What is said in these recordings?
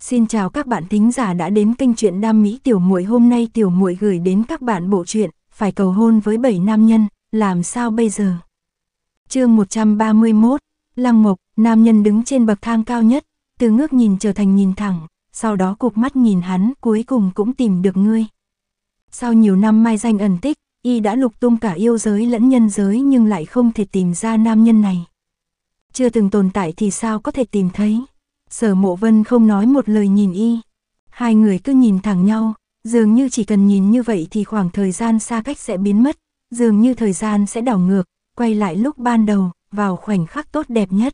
Xin chào các bạn thính giả đã đến kênh truyện Đam Mỹ Tiểu Muội. Hôm nay Tiểu Muội gửi đến các bạn bộ truyện Phải cầu hôn với 7 nam nhân, làm sao bây giờ? Chương 131, Lăng Mộc, nam nhân đứng trên bậc thang cao nhất, từ ngước nhìn trở thành nhìn thẳng, sau đó cục mắt nhìn hắn, cuối cùng cũng tìm được ngươi. Sau nhiều năm mai danh ẩn tích, y đã lục tung cả yêu giới lẫn nhân giới nhưng lại không thể tìm ra nam nhân này. Chưa từng tồn tại thì sao có thể tìm thấy? Sở mộ vân không nói một lời nhìn y. Hai người cứ nhìn thẳng nhau, dường như chỉ cần nhìn như vậy thì khoảng thời gian xa cách sẽ biến mất, dường như thời gian sẽ đảo ngược, quay lại lúc ban đầu, vào khoảnh khắc tốt đẹp nhất.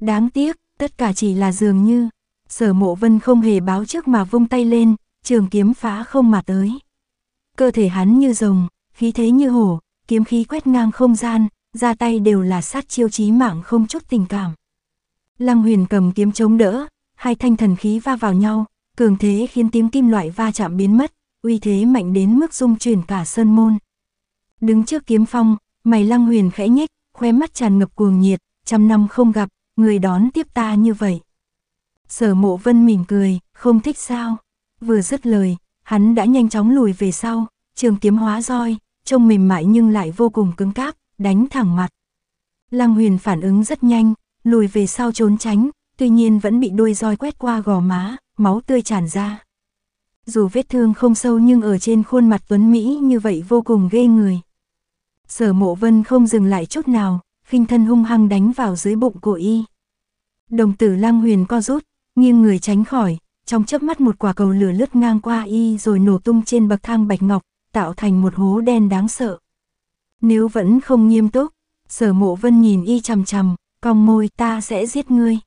Đáng tiếc, tất cả chỉ là dường như, sở mộ vân không hề báo trước mà vung tay lên, trường kiếm phá không mà tới. Cơ thể hắn như rồng, khí thế như hổ, kiếm khí quét ngang không gian, ra tay đều là sát chiêu chí mạng không chút tình cảm. Lăng huyền cầm kiếm chống đỡ, hai thanh thần khí va vào nhau, cường thế khiến tiếng kim loại va chạm biến mất, uy thế mạnh đến mức dung chuyển cả sơn môn. Đứng trước kiếm phong, mày lăng huyền khẽ nhếch, khóe mắt tràn ngập cuồng nhiệt, trăm năm không gặp, người đón tiếp ta như vậy. Sở mộ vân mỉm cười, không thích sao. Vừa dứt lời, hắn đã nhanh chóng lùi về sau, trường kiếm hóa roi, trông mềm mại nhưng lại vô cùng cứng cáp, đánh thẳng mặt. Lăng huyền phản ứng rất nhanh, lùi về sau trốn tránh, tuy nhiên vẫn bị đuôi roi quét qua gò má, máu tươi tràn ra. Dù vết thương không sâu nhưng ở trên khuôn mặt Tuấn Mỹ như vậy vô cùng ghê người. Sở mộ vân không dừng lại chút nào, khinh thân hung hăng đánh vào dưới bụng của y. Đồng tử lang huyền co rút, nghiêng người tránh khỏi, trong chớp mắt một quả cầu lửa lướt ngang qua y rồi nổ tung trên bậc thang bạch ngọc, tạo thành một hố đen đáng sợ. Nếu vẫn không nghiêm túc, sở mộ vân nhìn y chằm chằm, cong môi ta sẽ giết ngươi.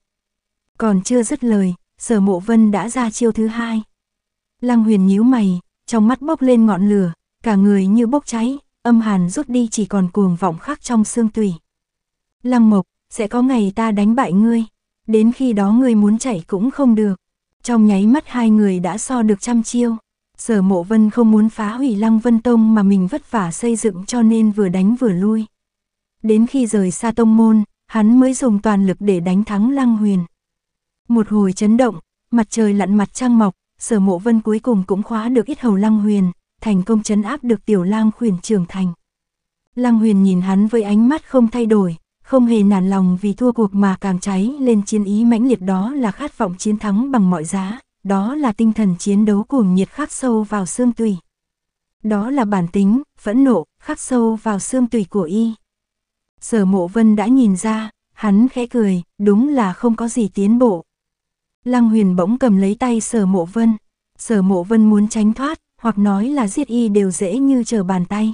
Còn chưa dứt lời, sở mộ vân đã ra chiêu thứ hai. Lăng huyền nhíu mày, trong mắt bốc lên ngọn lửa, cả người như bốc cháy, âm hàn rút đi chỉ còn cuồng vọng khắc trong xương tủy. Lăng mộc, sẽ có ngày ta đánh bại ngươi, đến khi đó ngươi muốn chạy cũng không được. Trong nháy mắt hai người đã so được trăm chiêu. Sở mộ vân không muốn phá hủy lăng vân tông mà mình vất vả xây dựng cho nên vừa đánh vừa lui. Đến khi rời xa tông môn, hắn mới dùng toàn lực để đánh thắng Lăng Huyền. Một hồi chấn động, mặt trời lặn mặt trăng mọc, sở mộ vân cuối cùng cũng khóa được ít hầu Lăng Huyền, thành công chấn áp được tiểu lang huyền trưởng thành. Lăng Huyền nhìn hắn với ánh mắt không thay đổi, không hề nản lòng vì thua cuộc mà càng cháy lên chiến ý mãnh liệt đó là khát vọng chiến thắng bằng mọi giá, đó là tinh thần chiến đấu cuồng nhiệt khắc sâu vào xương tủy. Đó là bản tính, phẫn nộ, khắc sâu vào xương tủy của y. Sở mộ vân đã nhìn ra, hắn khẽ cười, đúng là không có gì tiến bộ. Lăng huyền bỗng cầm lấy tay sở mộ vân. Sở mộ vân muốn tránh thoát, hoặc nói là giết y đều dễ như trở bàn tay.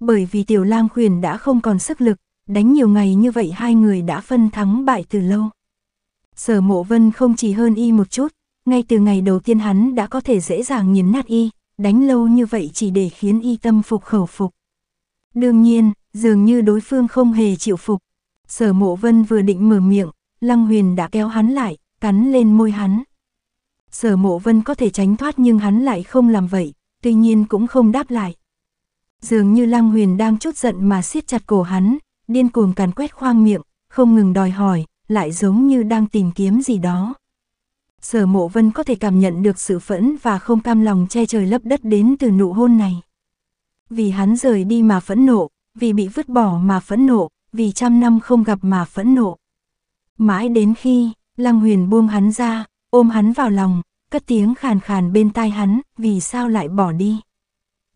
Bởi vì tiểu lang Huyền đã không còn sức lực, đánh nhiều ngày như vậy hai người đã phân thắng bại từ lâu. Sở mộ vân không chỉ hơn y một chút, ngay từ ngày đầu tiên hắn đã có thể dễ dàng nghiền nát y, đánh lâu như vậy chỉ để khiến y tâm phục khẩu phục. Đương nhiên, dường như đối phương không hề chịu phục. Sở mộ vân vừa định mở miệng, Lăng Huyền đã kéo hắn lại, cắn lên môi hắn. Sở mộ vân có thể tránh thoát nhưng hắn lại không làm vậy, tuy nhiên cũng không đáp lại. Dường như Lăng Huyền đang chút giận mà siết chặt cổ hắn, điên cuồng càn quét khoang miệng, không ngừng đòi hỏi, lại giống như đang tìm kiếm gì đó. Sở mộ vân có thể cảm nhận được sự phẫn và không cam lòng che trời lấp đất đến từ nụ hôn này. Vì hắn rời đi mà phẫn nộ, vì bị vứt bỏ mà phẫn nộ, vì trăm năm không gặp mà phẫn nộ. Mãi đến khi, Lăng Huyền buông hắn ra, ôm hắn vào lòng, cất tiếng khàn khàn bên tai hắn, vì sao lại bỏ đi.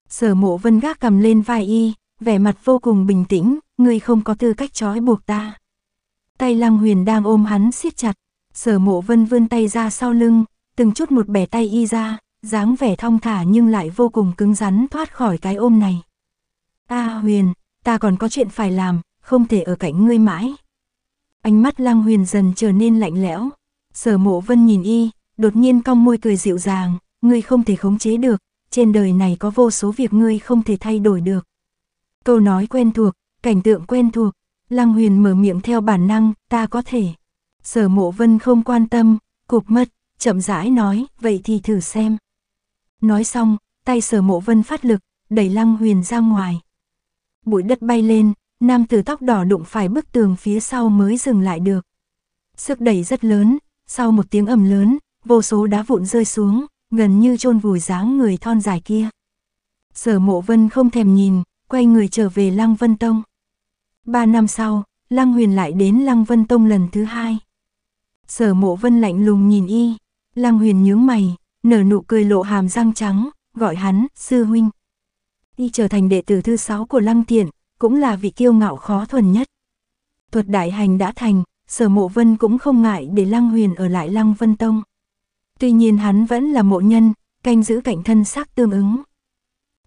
Sở mộ vân gác cầm lên vai y, vẻ mặt vô cùng bình tĩnh, ngươi không có tư cách trói buộc ta. Tay Lăng Huyền đang ôm hắn siết chặt, sở mộ vân vươn tay ra sau lưng, từng chút một bẻ tay y ra, dáng vẻ thong thả nhưng lại vô cùng cứng rắn thoát khỏi cái ôm này. ta Huyền, ta còn có chuyện phải làm, không thể ở cạnh ngươi mãi. Ánh mắt Lăng Huyền dần trở nên lạnh lẽo. Sở mộ vân nhìn y, đột nhiên cong môi cười dịu dàng, ngươi không thể khống chế được, trên đời này có vô số việc ngươi không thể thay đổi được. Câu nói quen thuộc, cảnh tượng quen thuộc, Lăng Huyền mở miệng theo bản năng, ta có thể. Sở mộ vân không quan tâm, cục mất, chậm rãi nói, vậy thì thử xem. Nói xong, tay sở mộ vân phát lực, đẩy Lăng Huyền ra ngoài bụi đất bay lên, nam tử tóc đỏ đụng phải bức tường phía sau mới dừng lại được. Sức đẩy rất lớn, sau một tiếng ầm lớn, vô số đá vụn rơi xuống, gần như chôn vùi dáng người thon dài kia. Sở mộ vân không thèm nhìn, quay người trở về Lăng Vân Tông. Ba năm sau, Lăng Huyền lại đến Lăng Vân Tông lần thứ hai. Sở mộ vân lạnh lùng nhìn y, Lăng Huyền nhướng mày, nở nụ cười lộ hàm răng trắng, gọi hắn, sư huynh y trở thành đệ tử thứ sáu của Lăng Tiện, cũng là vị kiêu ngạo khó thuần nhất. Thuật đại hành đã thành, sở mộ vân cũng không ngại để Lăng Huyền ở lại Lăng Vân Tông. Tuy nhiên hắn vẫn là mộ nhân, canh giữ cảnh thân xác tương ứng.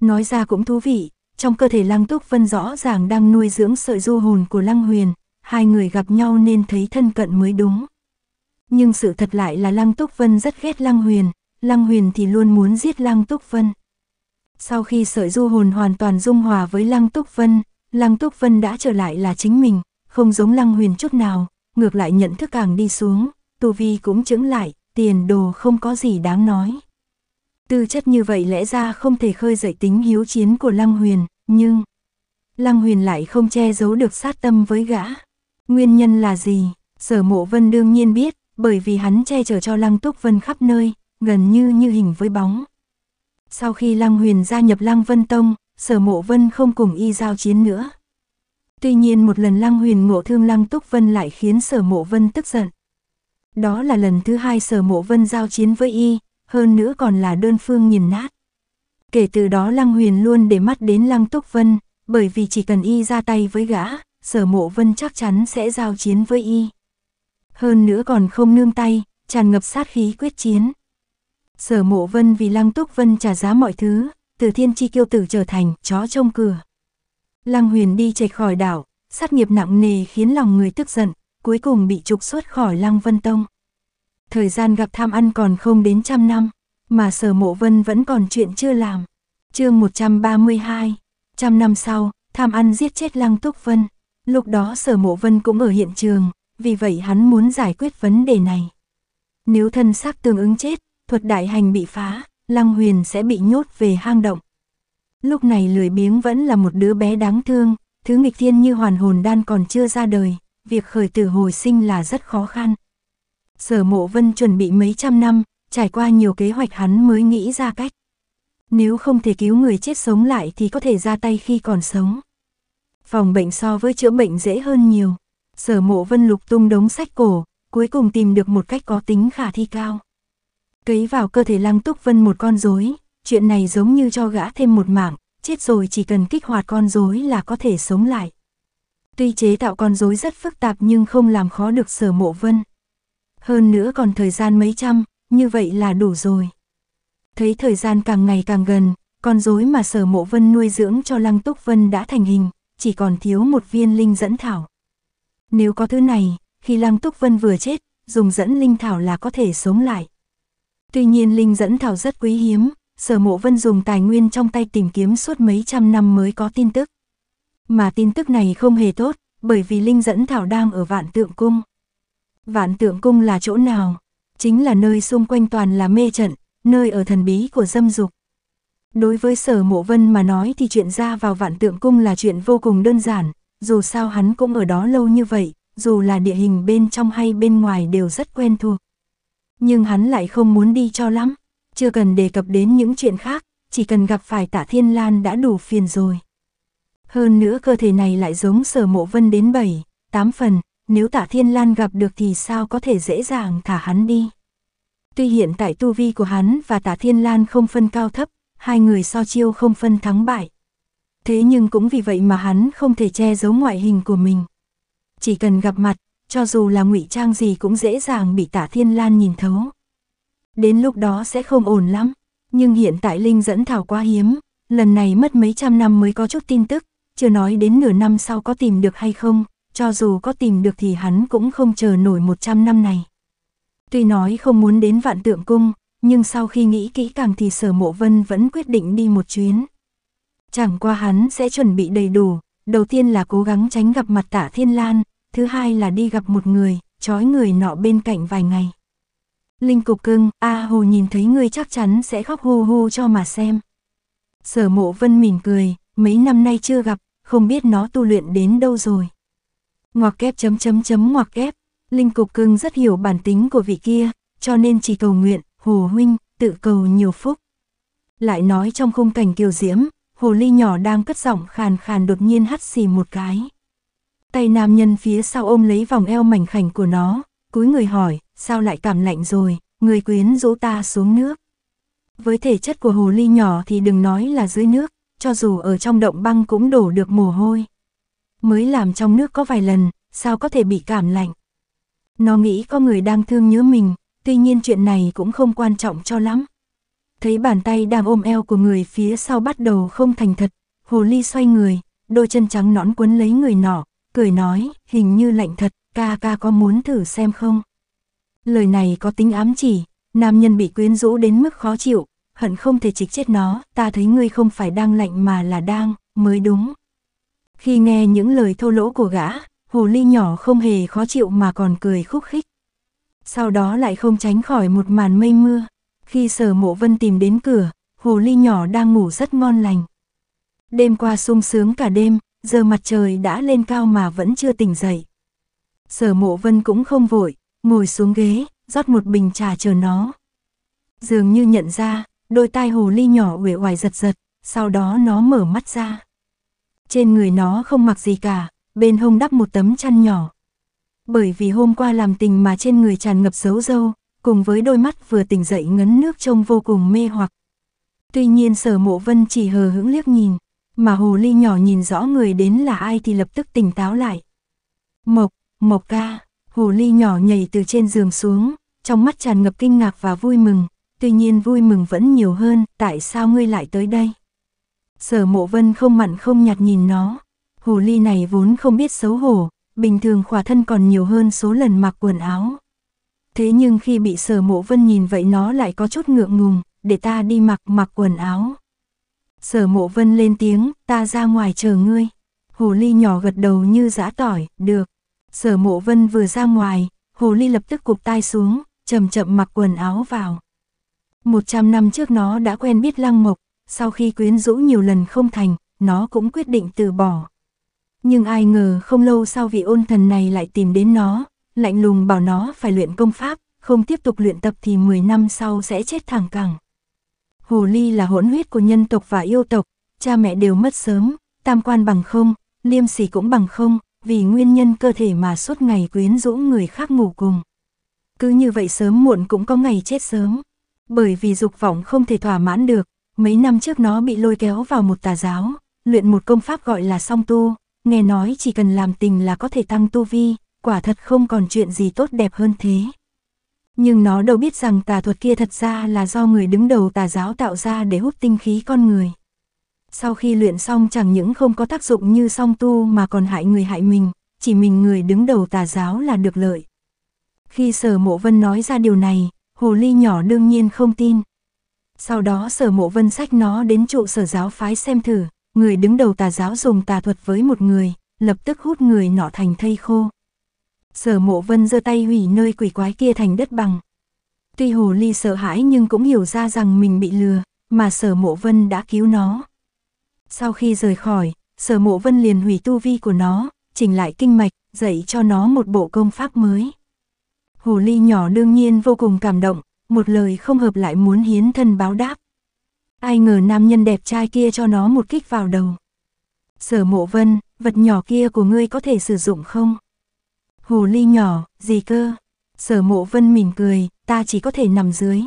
Nói ra cũng thú vị, trong cơ thể Lăng Túc Vân rõ ràng đang nuôi dưỡng sợi du hồn của Lăng Huyền, hai người gặp nhau nên thấy thân cận mới đúng. Nhưng sự thật lại là Lăng Túc Vân rất ghét Lăng Huyền, Lăng Huyền thì luôn muốn giết Lăng Túc Vân. Sau khi sợi du hồn hoàn toàn dung hòa với Lăng Túc Vân, Lăng Túc Vân đã trở lại là chính mình, không giống Lăng Huyền chút nào, ngược lại nhận thức càng đi xuống, tu vi cũng chững lại, tiền đồ không có gì đáng nói. Tư chất như vậy lẽ ra không thể khơi dậy tính hiếu chiến của Lăng Huyền, nhưng Lăng Huyền lại không che giấu được sát tâm với gã. Nguyên nhân là gì? Sở Mộ Vân đương nhiên biết, bởi vì hắn che chở cho Lăng Túc Vân khắp nơi, gần như như hình với bóng. Sau khi Lăng Huyền gia nhập Lăng Vân Tông, Sở Mộ Vân không cùng y giao chiến nữa. Tuy nhiên một lần Lăng Huyền ngộ thương Lăng Túc Vân lại khiến Sở Mộ Vân tức giận. Đó là lần thứ hai Sở Mộ Vân giao chiến với y, hơn nữa còn là đơn phương nghiền nát. Kể từ đó Lăng Huyền luôn để mắt đến Lăng Túc Vân, bởi vì chỉ cần y ra tay với gã, Sở Mộ Vân chắc chắn sẽ giao chiến với y. Hơn nữa còn không nương tay, tràn ngập sát khí quyết chiến. Sở mộ vân vì Lăng Túc Vân trả giá mọi thứ, từ thiên chi kiêu tử trở thành chó trông cửa. Lăng huyền đi chạy khỏi đảo, sát nghiệp nặng nề khiến lòng người tức giận, cuối cùng bị trục xuất khỏi Lăng Vân Tông. Thời gian gặp tham ăn còn không đến trăm năm, mà sở mộ vân vẫn còn chuyện chưa làm. chương 132, trăm năm sau, tham ăn giết chết Lăng Túc Vân. Lúc đó sở mộ vân cũng ở hiện trường, vì vậy hắn muốn giải quyết vấn đề này. Nếu thân xác tương ứng chết, thuật đại hành bị phá, Lăng Huyền sẽ bị nhốt về hang động. Lúc này lười biếng vẫn là một đứa bé đáng thương, thứ nghịch thiên như hoàn hồn đan còn chưa ra đời, việc khởi tử hồi sinh là rất khó khăn. Sở mộ vân chuẩn bị mấy trăm năm, trải qua nhiều kế hoạch hắn mới nghĩ ra cách. Nếu không thể cứu người chết sống lại thì có thể ra tay khi còn sống. Phòng bệnh so với chữa bệnh dễ hơn nhiều. Sở mộ vân lục tung đống sách cổ, cuối cùng tìm được một cách có tính khả thi cao. Cấy vào cơ thể Lăng Túc Vân một con rối, chuyện này giống như cho gã thêm một mạng, chết rồi chỉ cần kích hoạt con rối là có thể sống lại. Tuy chế tạo con rối rất phức tạp nhưng không làm khó được sở mộ vân. Hơn nữa còn thời gian mấy trăm, như vậy là đủ rồi. Thấy thời gian càng ngày càng gần, con rối mà sở mộ vân nuôi dưỡng cho Lăng Túc Vân đã thành hình, chỉ còn thiếu một viên linh dẫn thảo. Nếu có thứ này, khi Lăng Túc Vân vừa chết, dùng dẫn linh thảo là có thể sống lại. Tuy nhiên linh dẫn thảo rất quý hiếm, sở mộ vân dùng tài nguyên trong tay tìm kiếm suốt mấy trăm năm mới có tin tức. Mà tin tức này không hề tốt, bởi vì linh dẫn thảo đang ở vạn tượng cung. Vạn tượng cung là chỗ nào? Chính là nơi xung quanh toàn là mê trận, nơi ở thần bí của dâm dục. Đối với sở mộ vân mà nói thì chuyện ra vào vạn tượng cung là chuyện vô cùng đơn giản, dù sao hắn cũng ở đó lâu như vậy, dù là địa hình bên trong hay bên ngoài đều rất quen thuộc. Nhưng hắn lại không muốn đi cho lắm, chưa cần đề cập đến những chuyện khác, chỉ cần gặp phải tạ thiên lan đã đủ phiền rồi. Hơn nữa cơ thể này lại giống sở mộ vân đến 7, 8 phần, nếu tạ thiên lan gặp được thì sao có thể dễ dàng thả hắn đi. Tuy hiện tại tu vi của hắn và tạ thiên lan không phân cao thấp, hai người so chiêu không phân thắng bại. Thế nhưng cũng vì vậy mà hắn không thể che giấu ngoại hình của mình. Chỉ cần gặp mặt, cho dù là ngụy trang gì cũng dễ dàng bị tả thiên lan nhìn thấu. Đến lúc đó sẽ không ổn lắm, nhưng hiện tại Linh dẫn thảo quá hiếm, lần này mất mấy trăm năm mới có chút tin tức, chưa nói đến nửa năm sau có tìm được hay không, cho dù có tìm được thì hắn cũng không chờ nổi 100 năm này. Tuy nói không muốn đến vạn tượng cung, nhưng sau khi nghĩ kỹ càng thì sở mộ vân vẫn quyết định đi một chuyến. Chẳng qua hắn sẽ chuẩn bị đầy đủ, đầu tiên là cố gắng tránh gặp mặt tả thiên lan, thứ hai là đi gặp một người, trói người nọ bên cạnh vài ngày. Linh cục cưng, A Hồ nhìn thấy ngươi chắc chắn sẽ khóc hô hô cho mà xem. Sở mộ vân mỉm cười, mấy năm nay chưa gặp, không biết nó tu luyện đến đâu rồi. Ngoặc kép chấm chấm chấm ngoặc kép, Linh cục cưng rất hiểu bản tính của vị kia, cho nên chỉ cầu nguyện, Hồ Huynh, tự cầu nhiều phúc. Lại nói trong khung cảnh kiều diễm, Hồ Ly nhỏ đang cất giọng khàn khàn đột nhiên hắt xì một cái. Tay nam nhân phía sau ôm lấy vòng eo mảnh khảnh của nó, cúi người hỏi, sao lại cảm lạnh rồi, người quyến rũ ta xuống nước. Với thể chất của hồ ly nhỏ thì đừng nói là dưới nước, cho dù ở trong động băng cũng đổ được mồ hôi. Mới làm trong nước có vài lần, sao có thể bị cảm lạnh. Nó nghĩ có người đang thương nhớ mình, tuy nhiên chuyện này cũng không quan trọng cho lắm. Thấy bàn tay đang ôm eo của người phía sau bắt đầu không thành thật, hồ ly xoay người, đôi chân trắng nõn quấn lấy người nọ, cười nói, hình như lạnh thật, ca ca có muốn thử xem không? Lời này có tính ám chỉ, nam nhân bị quyến rũ đến mức khó chịu, hận không thể chích chết nó, ta thấy ngươi không phải đang lạnh mà là đang, mới đúng. Khi nghe những lời thô lỗ của gã, hồ ly nhỏ không hề khó chịu mà còn cười khúc khích. Sau đó lại không tránh khỏi một màn mây mưa. Khi sở mộ vân tìm đến cửa, hồ ly nhỏ đang ngủ rất ngon lành. Đêm qua sung sướng cả đêm, giờ mặt trời đã lên cao mà vẫn chưa tỉnh dậy. Sở mộ vân cũng không vội, ngồi xuống ghế, rót một bình trà chờ nó. Dường như nhận ra, đôi tai hồ ly nhỏ uể oải giật giật, sau đó nó mở mắt ra. Trên người nó không mặc gì cả, bên hông đắp một tấm chăn nhỏ. Bởi vì hôm qua làm tình mà trên người tràn ngập dấu dâu, cùng với đôi mắt vừa tỉnh dậy ngấn nước trông vô cùng mê hoặc. Tuy nhiên sở mộ vân chỉ hờ hững liếc nhìn, mà hồ ly nhỏ nhìn rõ người đến là ai thì lập tức tỉnh táo lại. Mộc, Mộc ca, hồ ly nhỏ nhảy từ trên giường xuống, trong mắt tràn ngập kinh ngạc và vui mừng, tuy nhiên vui mừng vẫn nhiều hơn, tại sao ngươi lại tới đây? Sở mộ vân không mặn không nhạt nhìn nó, hồ ly này vốn không biết xấu hổ, bình thường khỏa thân còn nhiều hơn số lần mặc quần áo. Thế nhưng khi bị sở mộ vân nhìn vậy nó lại có chút ngượng ngùng, để ta đi mặc mặc quần áo. Sở mộ vân lên tiếng, ta ra ngoài chờ ngươi. Hồ ly nhỏ gật đầu như giã tỏi, được. Sở mộ vân vừa ra ngoài, hồ ly lập tức cục tai xuống, chậm chậm mặc quần áo vào. Một trăm năm trước nó đã quen biết lăng mộc, sau khi quyến rũ nhiều lần không thành, nó cũng quyết định từ bỏ. Nhưng ai ngờ không lâu sau vị ôn thần này lại tìm đến nó, lạnh lùng bảo nó phải luyện công pháp, không tiếp tục luyện tập thì 10 năm sau sẽ chết thẳng cẳng hồ ly là hỗn huyết của nhân tộc và yêu tộc, cha mẹ đều mất sớm, tam quan bằng không, liêm sỉ cũng bằng không, vì nguyên nhân cơ thể mà suốt ngày quyến rũ người khác ngủ cùng. Cứ như vậy sớm muộn cũng có ngày chết sớm, bởi vì dục vọng không thể thỏa mãn được, mấy năm trước nó bị lôi kéo vào một tà giáo, luyện một công pháp gọi là song tu, nghe nói chỉ cần làm tình là có thể tăng tu vi, quả thật không còn chuyện gì tốt đẹp hơn thế nhưng nó đâu biết rằng tà thuật kia thật ra là do người đứng đầu tà giáo tạo ra để hút tinh khí con người. Sau khi luyện xong chẳng những không có tác dụng như song tu mà còn hại người hại mình, chỉ mình người đứng đầu tà giáo là được lợi. Khi sở mộ vân nói ra điều này, hồ ly nhỏ đương nhiên không tin. Sau đó sở mộ vân sách nó đến trụ sở giáo phái xem thử, người đứng đầu tà giáo dùng tà thuật với một người, lập tức hút người nọ thành thây khô. Sở mộ vân giơ tay hủy nơi quỷ quái kia thành đất bằng. Tuy hồ ly sợ hãi nhưng cũng hiểu ra rằng mình bị lừa, mà sở mộ vân đã cứu nó. Sau khi rời khỏi, sở mộ vân liền hủy tu vi của nó, chỉnh lại kinh mạch, dạy cho nó một bộ công pháp mới. Hồ ly nhỏ đương nhiên vô cùng cảm động, một lời không hợp lại muốn hiến thân báo đáp. Ai ngờ nam nhân đẹp trai kia cho nó một kích vào đầu. Sở mộ vân, vật nhỏ kia của ngươi có thể sử dụng không? Hồ ly nhỏ, gì cơ? Sở mộ vân mỉm cười, ta chỉ có thể nằm dưới.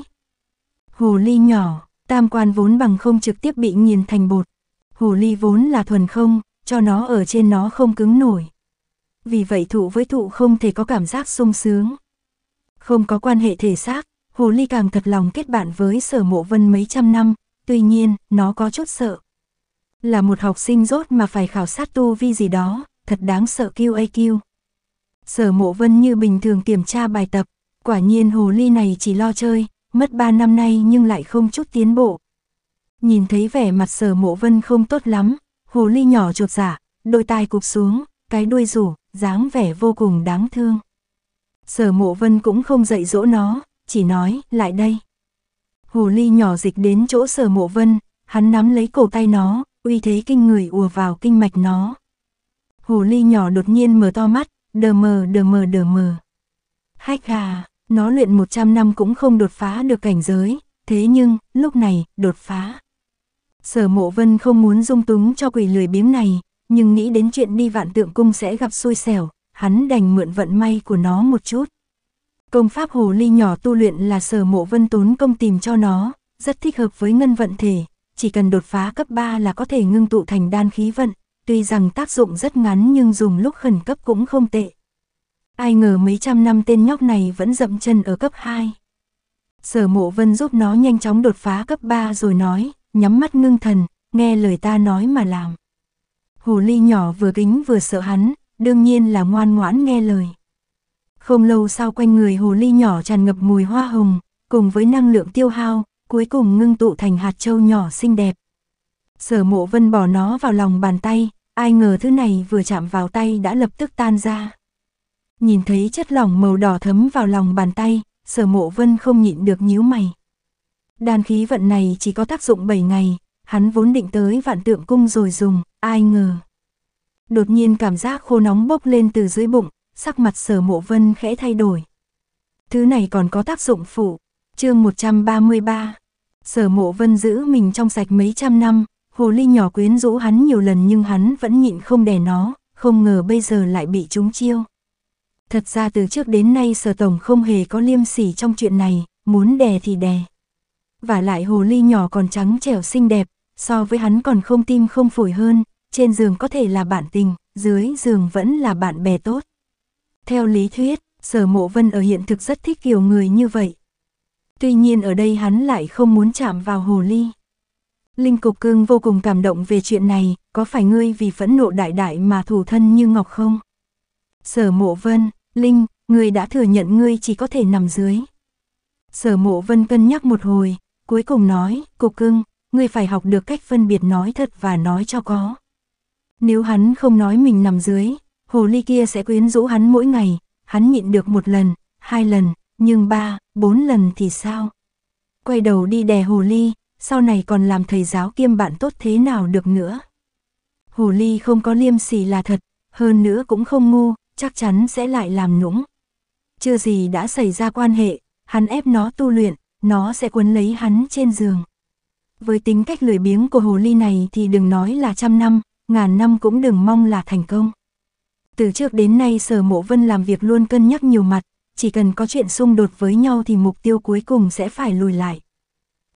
Hồ ly nhỏ, tam quan vốn bằng không trực tiếp bị nghiền thành bột. Hồ ly vốn là thuần không, cho nó ở trên nó không cứng nổi. Vì vậy thụ với thụ không thể có cảm giác sung sướng. Không có quan hệ thể xác, hồ ly càng thật lòng kết bạn với sở mộ vân mấy trăm năm, tuy nhiên, nó có chút sợ. Là một học sinh rốt mà phải khảo sát tu vi gì đó, thật đáng sợ QAQ. Sở mộ vân như bình thường kiểm tra bài tập, quả nhiên hồ ly này chỉ lo chơi, mất 3 năm nay nhưng lại không chút tiến bộ. Nhìn thấy vẻ mặt sở mộ vân không tốt lắm, hồ ly nhỏ chuột giả, dạ, đôi tai cụp xuống, cái đuôi rủ, dáng vẻ vô cùng đáng thương. Sở mộ vân cũng không dạy dỗ nó, chỉ nói, lại đây. Hồ ly nhỏ dịch đến chỗ sở mộ vân, hắn nắm lấy cổ tay nó, uy thế kinh người ùa vào kinh mạch nó. Hồ ly nhỏ đột nhiên mở to mắt, đờ mờ đờ mờ đờ mờ. Hách gà, nó luyện 100 năm cũng không đột phá được cảnh giới, thế nhưng, lúc này, đột phá. Sở mộ vân không muốn dung túng cho quỷ lười biếng này, nhưng nghĩ đến chuyện đi vạn tượng cung sẽ gặp xui xẻo, hắn đành mượn vận may của nó một chút. Công pháp hồ ly nhỏ tu luyện là sở mộ vân tốn công tìm cho nó, rất thích hợp với ngân vận thể, chỉ cần đột phá cấp 3 là có thể ngưng tụ thành đan khí vận, tuy rằng tác dụng rất ngắn nhưng dùng lúc khẩn cấp cũng không tệ. Ai ngờ mấy trăm năm tên nhóc này vẫn dậm chân ở cấp 2. Sở mộ vân giúp nó nhanh chóng đột phá cấp 3 rồi nói, nhắm mắt ngưng thần, nghe lời ta nói mà làm. Hồ ly nhỏ vừa kính vừa sợ hắn, đương nhiên là ngoan ngoãn nghe lời. Không lâu sau quanh người hồ ly nhỏ tràn ngập mùi hoa hồng, cùng với năng lượng tiêu hao, cuối cùng ngưng tụ thành hạt châu nhỏ xinh đẹp. Sở mộ vân bỏ nó vào lòng bàn tay, Ai ngờ thứ này vừa chạm vào tay đã lập tức tan ra. Nhìn thấy chất lỏng màu đỏ thấm vào lòng bàn tay, sở mộ vân không nhịn được nhíu mày. Đan khí vận này chỉ có tác dụng 7 ngày, hắn vốn định tới vạn tượng cung rồi dùng, ai ngờ. Đột nhiên cảm giác khô nóng bốc lên từ dưới bụng, sắc mặt sở mộ vân khẽ thay đổi. Thứ này còn có tác dụng phụ, chương 133. Sở mộ vân giữ mình trong sạch mấy trăm năm, Hồ ly nhỏ quyến rũ hắn nhiều lần nhưng hắn vẫn nhịn không đè nó, không ngờ bây giờ lại bị trúng chiêu. Thật ra từ trước đến nay sở tổng không hề có liêm sỉ trong chuyện này, muốn đè thì đè. Và lại hồ ly nhỏ còn trắng trẻo xinh đẹp, so với hắn còn không tim không phổi hơn, trên giường có thể là bạn tình, dưới giường vẫn là bạn bè tốt. Theo lý thuyết, sở mộ vân ở hiện thực rất thích kiểu người như vậy. Tuy nhiên ở đây hắn lại không muốn chạm vào hồ ly. Linh Cục Cương vô cùng cảm động về chuyện này, có phải ngươi vì phẫn nộ đại đại mà thủ thân như ngọc không? Sở mộ vân, Linh, ngươi đã thừa nhận ngươi chỉ có thể nằm dưới. Sở mộ vân cân nhắc một hồi, cuối cùng nói, Cục Cương, ngươi phải học được cách phân biệt nói thật và nói cho có. Nếu hắn không nói mình nằm dưới, hồ ly kia sẽ quyến rũ hắn mỗi ngày, hắn nhịn được một lần, hai lần, nhưng ba, bốn lần thì sao? Quay đầu đi đè hồ ly, sau này còn làm thầy giáo kiêm bạn tốt thế nào được nữa. Hồ ly không có liêm sỉ là thật, hơn nữa cũng không ngu, chắc chắn sẽ lại làm nũng. Chưa gì đã xảy ra quan hệ, hắn ép nó tu luyện, nó sẽ quấn lấy hắn trên giường. Với tính cách lười biếng của hồ ly này thì đừng nói là trăm năm, ngàn năm cũng đừng mong là thành công. Từ trước đến nay sở mộ vân làm việc luôn cân nhắc nhiều mặt, chỉ cần có chuyện xung đột với nhau thì mục tiêu cuối cùng sẽ phải lùi lại.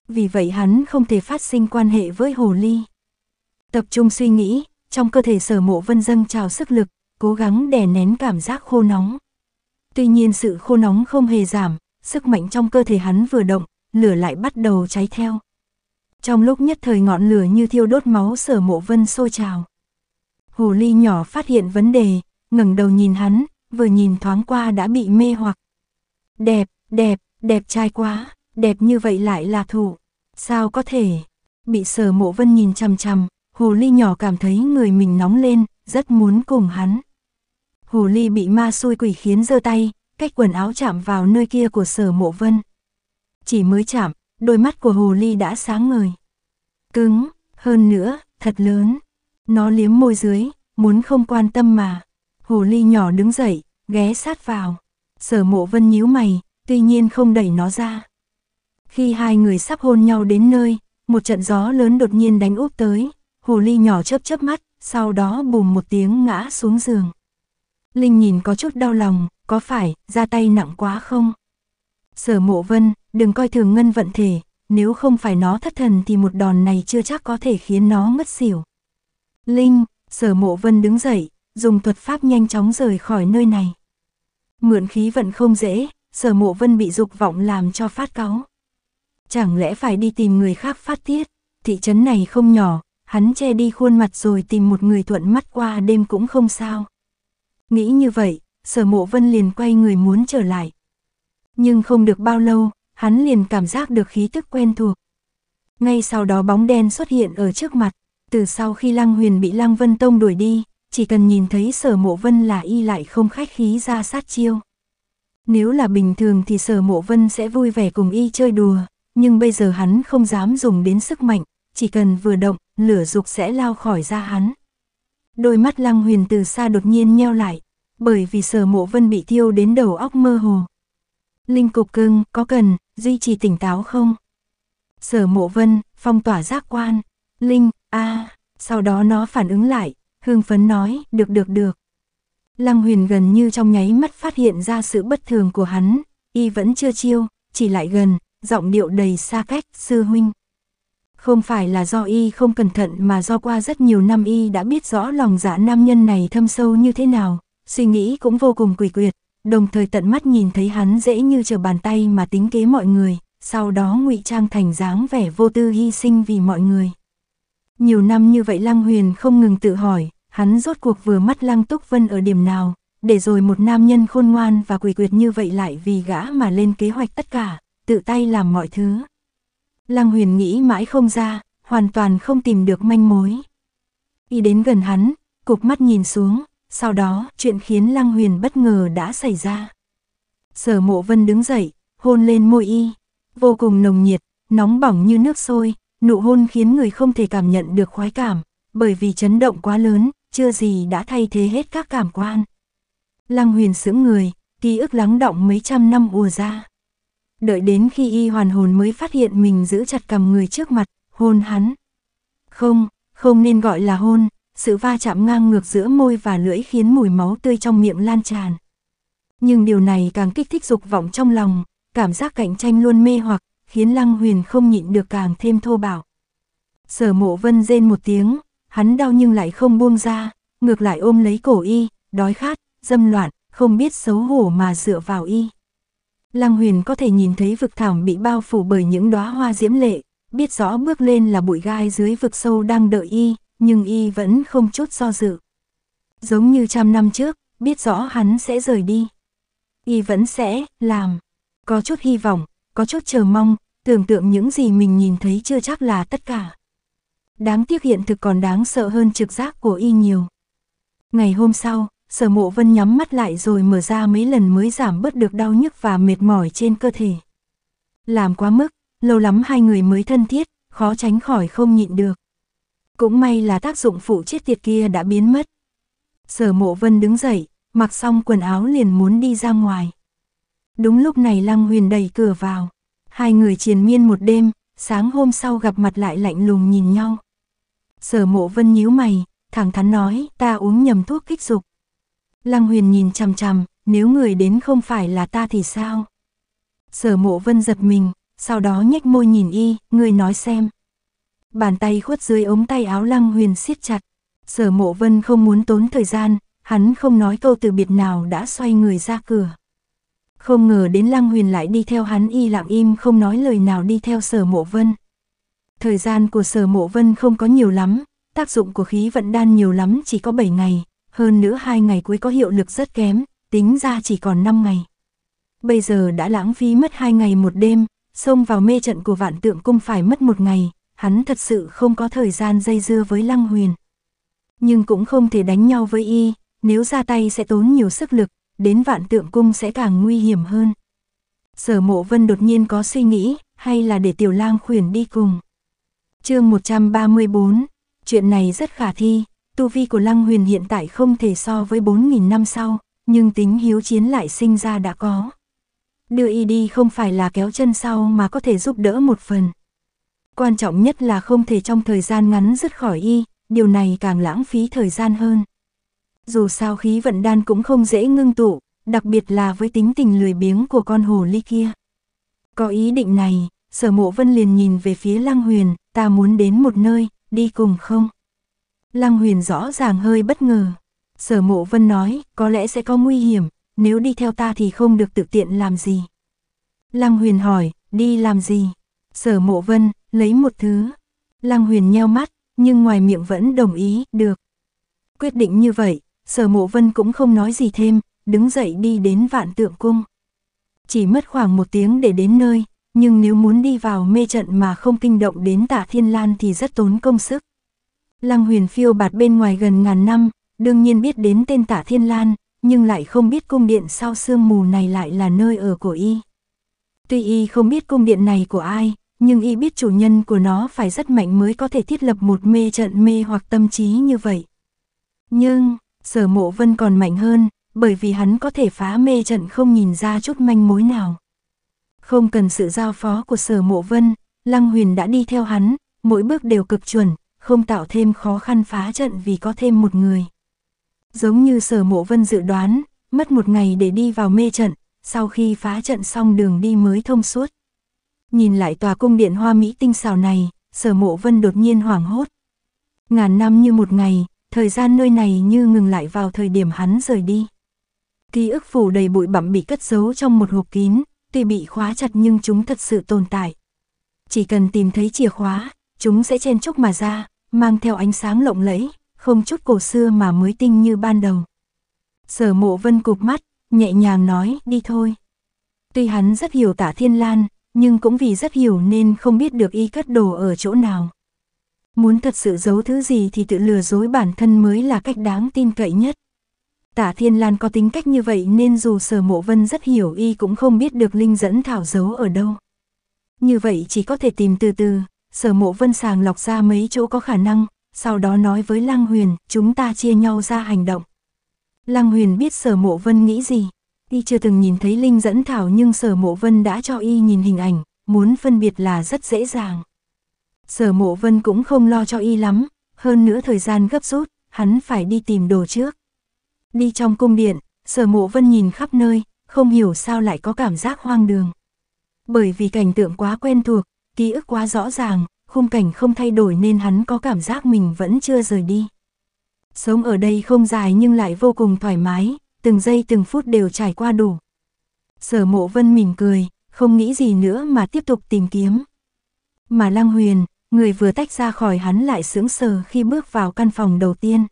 Vì vậy hắn không thể phát sinh quan hệ với hồ ly. Tập trung suy nghĩ, trong cơ thể sở mộ vân dâng trào sức lực, cố gắng đè nén cảm giác khô nóng. Tuy nhiên sự khô nóng không hề giảm, sức mạnh trong cơ thể hắn vừa động, lửa lại bắt đầu cháy theo. Trong lúc nhất thời ngọn lửa như thiêu đốt máu sở mộ vân sôi trào. Hồ ly nhỏ phát hiện vấn đề, ngẩng đầu nhìn hắn, vừa nhìn thoáng qua đã bị mê hoặc. Đẹp, đẹp, đẹp trai quá đẹp như vậy lại là thụ. Sao có thể? Bị sở mộ vân nhìn chằm chằm, hồ ly nhỏ cảm thấy người mình nóng lên, rất muốn cùng hắn. Hồ ly bị ma xui quỷ khiến giơ tay, cách quần áo chạm vào nơi kia của sở mộ vân. Chỉ mới chạm, đôi mắt của hồ ly đã sáng ngời. Cứng, hơn nữa, thật lớn. Nó liếm môi dưới, muốn không quan tâm mà. Hồ ly nhỏ đứng dậy, ghé sát vào. Sở mộ vân nhíu mày, tuy nhiên không đẩy nó ra. Khi hai người sắp hôn nhau đến nơi, một trận gió lớn đột nhiên đánh úp tới, hồ ly nhỏ chớp chớp mắt, sau đó bùm một tiếng ngã xuống giường. Linh nhìn có chút đau lòng, có phải, ra tay nặng quá không? Sở mộ vân, đừng coi thường ngân vận thể, nếu không phải nó thất thần thì một đòn này chưa chắc có thể khiến nó ngất xỉu. Linh, sở mộ vân đứng dậy, dùng thuật pháp nhanh chóng rời khỏi nơi này. Mượn khí vận không dễ, sở mộ vân bị dục vọng làm cho phát cáu chẳng lẽ phải đi tìm người khác phát tiết, thị trấn này không nhỏ, hắn che đi khuôn mặt rồi tìm một người thuận mắt qua đêm cũng không sao. Nghĩ như vậy, sở mộ vân liền quay người muốn trở lại. Nhưng không được bao lâu, hắn liền cảm giác được khí tức quen thuộc. Ngay sau đó bóng đen xuất hiện ở trước mặt, từ sau khi Lăng Huyền bị Lăng Vân Tông đuổi đi, chỉ cần nhìn thấy sở mộ vân là y lại không khách khí ra sát chiêu. Nếu là bình thường thì sở mộ vân sẽ vui vẻ cùng y chơi đùa, nhưng bây giờ hắn không dám dùng đến sức mạnh, chỉ cần vừa động, lửa dục sẽ lao khỏi ra hắn. Đôi mắt Lăng Huyền từ xa đột nhiên nheo lại, bởi vì sở mộ vân bị thiêu đến đầu óc mơ hồ. Linh cục cưng, có cần, duy trì tỉnh táo không? Sở mộ vân, phong tỏa giác quan. Linh, a à, sau đó nó phản ứng lại, hương phấn nói, được được được. Lăng huyền gần như trong nháy mắt phát hiện ra sự bất thường của hắn, y vẫn chưa chiêu, chỉ lại gần, giọng điệu đầy xa cách, sư huynh. Không phải là do y không cẩn thận mà do qua rất nhiều năm y đã biết rõ lòng dạ nam nhân này thâm sâu như thế nào, suy nghĩ cũng vô cùng quỷ quyệt, đồng thời tận mắt nhìn thấy hắn dễ như trở bàn tay mà tính kế mọi người, sau đó ngụy trang thành dáng vẻ vô tư hy sinh vì mọi người. Nhiều năm như vậy Lăng Huyền không ngừng tự hỏi, hắn rốt cuộc vừa mắt Lăng Túc Vân ở điểm nào, để rồi một nam nhân khôn ngoan và quỷ quyệt như vậy lại vì gã mà lên kế hoạch tất cả tự tay làm mọi thứ. Lăng huyền nghĩ mãi không ra, hoàn toàn không tìm được manh mối. Y đến gần hắn, cục mắt nhìn xuống, sau đó chuyện khiến Lăng huyền bất ngờ đã xảy ra. Sở mộ vân đứng dậy, hôn lên môi y, vô cùng nồng nhiệt, nóng bỏng như nước sôi, nụ hôn khiến người không thể cảm nhận được khoái cảm, bởi vì chấn động quá lớn, chưa gì đã thay thế hết các cảm quan. Lăng huyền sững người, ký ức lắng động mấy trăm năm ùa ra đợi đến khi y hoàn hồn mới phát hiện mình giữ chặt cầm người trước mặt, hôn hắn. Không, không nên gọi là hôn, sự va chạm ngang ngược giữa môi và lưỡi khiến mùi máu tươi trong miệng lan tràn. Nhưng điều này càng kích thích dục vọng trong lòng, cảm giác cạnh tranh luôn mê hoặc, khiến Lăng Huyền không nhịn được càng thêm thô bạo. Sở mộ vân rên một tiếng, hắn đau nhưng lại không buông ra, ngược lại ôm lấy cổ y, đói khát, dâm loạn, không biết xấu hổ mà dựa vào y. Lăng huyền có thể nhìn thấy vực thảm bị bao phủ bởi những đóa hoa diễm lệ, biết rõ bước lên là bụi gai dưới vực sâu đang đợi y, nhưng y vẫn không chút do dự. Giống như trăm năm trước, biết rõ hắn sẽ rời đi. Y vẫn sẽ, làm. Có chút hy vọng, có chút chờ mong, tưởng tượng những gì mình nhìn thấy chưa chắc là tất cả. Đáng tiếc hiện thực còn đáng sợ hơn trực giác của y nhiều. Ngày hôm sau, sở mộ vân nhắm mắt lại rồi mở ra mấy lần mới giảm bớt được đau nhức và mệt mỏi trên cơ thể. Làm quá mức, lâu lắm hai người mới thân thiết, khó tránh khỏi không nhịn được. Cũng may là tác dụng phụ chết tiệt kia đã biến mất. Sở mộ vân đứng dậy, mặc xong quần áo liền muốn đi ra ngoài. Đúng lúc này Lăng Huyền đẩy cửa vào. Hai người triền miên một đêm, sáng hôm sau gặp mặt lại lạnh lùng nhìn nhau. Sở mộ vân nhíu mày, thẳng thắn nói ta uống nhầm thuốc kích dục. Lăng huyền nhìn chằm chằm, nếu người đến không phải là ta thì sao? Sở mộ vân giật mình, sau đó nhếch môi nhìn y, người nói xem. Bàn tay khuất dưới ống tay áo lăng huyền siết chặt. Sở mộ vân không muốn tốn thời gian, hắn không nói câu từ biệt nào đã xoay người ra cửa. Không ngờ đến lăng huyền lại đi theo hắn y lặng im không nói lời nào đi theo sở mộ vân. Thời gian của sở mộ vân không có nhiều lắm, tác dụng của khí vận đan nhiều lắm chỉ có 7 ngày, hơn nữa hai ngày cuối có hiệu lực rất kém, tính ra chỉ còn 5 ngày. Bây giờ đã lãng phí mất hai ngày một đêm, xông vào mê trận của vạn tượng cung phải mất một ngày, hắn thật sự không có thời gian dây dưa với Lăng Huyền. Nhưng cũng không thể đánh nhau với y, nếu ra tay sẽ tốn nhiều sức lực, đến vạn tượng cung sẽ càng nguy hiểm hơn. Sở mộ vân đột nhiên có suy nghĩ, hay là để tiểu lang khuyển đi cùng. chương 134, chuyện này rất khả thi, tu vi của Lăng Huyền hiện tại không thể so với 4.000 năm sau, nhưng tính hiếu chiến lại sinh ra đã có. Đưa y đi không phải là kéo chân sau mà có thể giúp đỡ một phần. Quan trọng nhất là không thể trong thời gian ngắn dứt khỏi y, điều này càng lãng phí thời gian hơn. Dù sao khí vận đan cũng không dễ ngưng tụ, đặc biệt là với tính tình lười biếng của con hồ ly kia. Có ý định này, sở mộ vân liền nhìn về phía lăng huyền, ta muốn đến một nơi, đi cùng không? Lăng huyền rõ ràng hơi bất ngờ. Sở mộ vân nói, có lẽ sẽ có nguy hiểm, nếu đi theo ta thì không được tự tiện làm gì. Lăng huyền hỏi, đi làm gì? Sở mộ vân, lấy một thứ. Lăng huyền nheo mắt, nhưng ngoài miệng vẫn đồng ý, được. Quyết định như vậy, sở mộ vân cũng không nói gì thêm, đứng dậy đi đến vạn tượng cung. Chỉ mất khoảng một tiếng để đến nơi, nhưng nếu muốn đi vào mê trận mà không kinh động đến Tạ thiên lan thì rất tốn công sức. Lăng huyền phiêu bạt bên ngoài gần ngàn năm, đương nhiên biết đến tên tả thiên lan, nhưng lại không biết cung điện sau sương mù này lại là nơi ở của y. Tuy y không biết cung điện này của ai, nhưng y biết chủ nhân của nó phải rất mạnh mới có thể thiết lập một mê trận mê hoặc tâm trí như vậy. Nhưng, sở mộ vân còn mạnh hơn, bởi vì hắn có thể phá mê trận không nhìn ra chút manh mối nào. Không cần sự giao phó của sở mộ vân, Lăng Huyền đã đi theo hắn, mỗi bước đều cực chuẩn, không tạo thêm khó khăn phá trận vì có thêm một người. Giống như sở mộ vân dự đoán, mất một ngày để đi vào mê trận, sau khi phá trận xong đường đi mới thông suốt. Nhìn lại tòa cung điện hoa mỹ tinh xảo này, sở mộ vân đột nhiên hoảng hốt. Ngàn năm như một ngày, thời gian nơi này như ngừng lại vào thời điểm hắn rời đi. Ký ức phủ đầy bụi bặm bị cất giấu trong một hộp kín, tuy bị khóa chặt nhưng chúng thật sự tồn tại. Chỉ cần tìm thấy chìa khóa, chúng sẽ chen chúc mà ra, mang theo ánh sáng lộng lẫy, không chút cổ xưa mà mới tinh như ban đầu. Sở mộ vân cụp mắt, nhẹ nhàng nói đi thôi. Tuy hắn rất hiểu tả thiên lan, nhưng cũng vì rất hiểu nên không biết được y cất đồ ở chỗ nào. Muốn thật sự giấu thứ gì thì tự lừa dối bản thân mới là cách đáng tin cậy nhất. Tả Thiên Lan có tính cách như vậy nên dù Sở Mộ Vân rất hiểu y cũng không biết được linh dẫn thảo giấu ở đâu. Như vậy chỉ có thể tìm từ từ, sở mộ vân sàng lọc ra mấy chỗ có khả năng, sau đó nói với Lăng Huyền, chúng ta chia nhau ra hành động. Lăng Huyền biết sở mộ vân nghĩ gì, y chưa từng nhìn thấy Linh dẫn thảo nhưng sở mộ vân đã cho y nhìn hình ảnh, muốn phân biệt là rất dễ dàng. Sở mộ vân cũng không lo cho y lắm, hơn nữa thời gian gấp rút, hắn phải đi tìm đồ trước. Đi trong cung điện, sở mộ vân nhìn khắp nơi, không hiểu sao lại có cảm giác hoang đường. Bởi vì cảnh tượng quá quen thuộc, ký ức quá rõ ràng, khung cảnh không thay đổi nên hắn có cảm giác mình vẫn chưa rời đi. Sống ở đây không dài nhưng lại vô cùng thoải mái, từng giây từng phút đều trải qua đủ. Sở mộ vân mỉm cười, không nghĩ gì nữa mà tiếp tục tìm kiếm. Mà Lăng Huyền, người vừa tách ra khỏi hắn lại sững sờ khi bước vào căn phòng đầu tiên.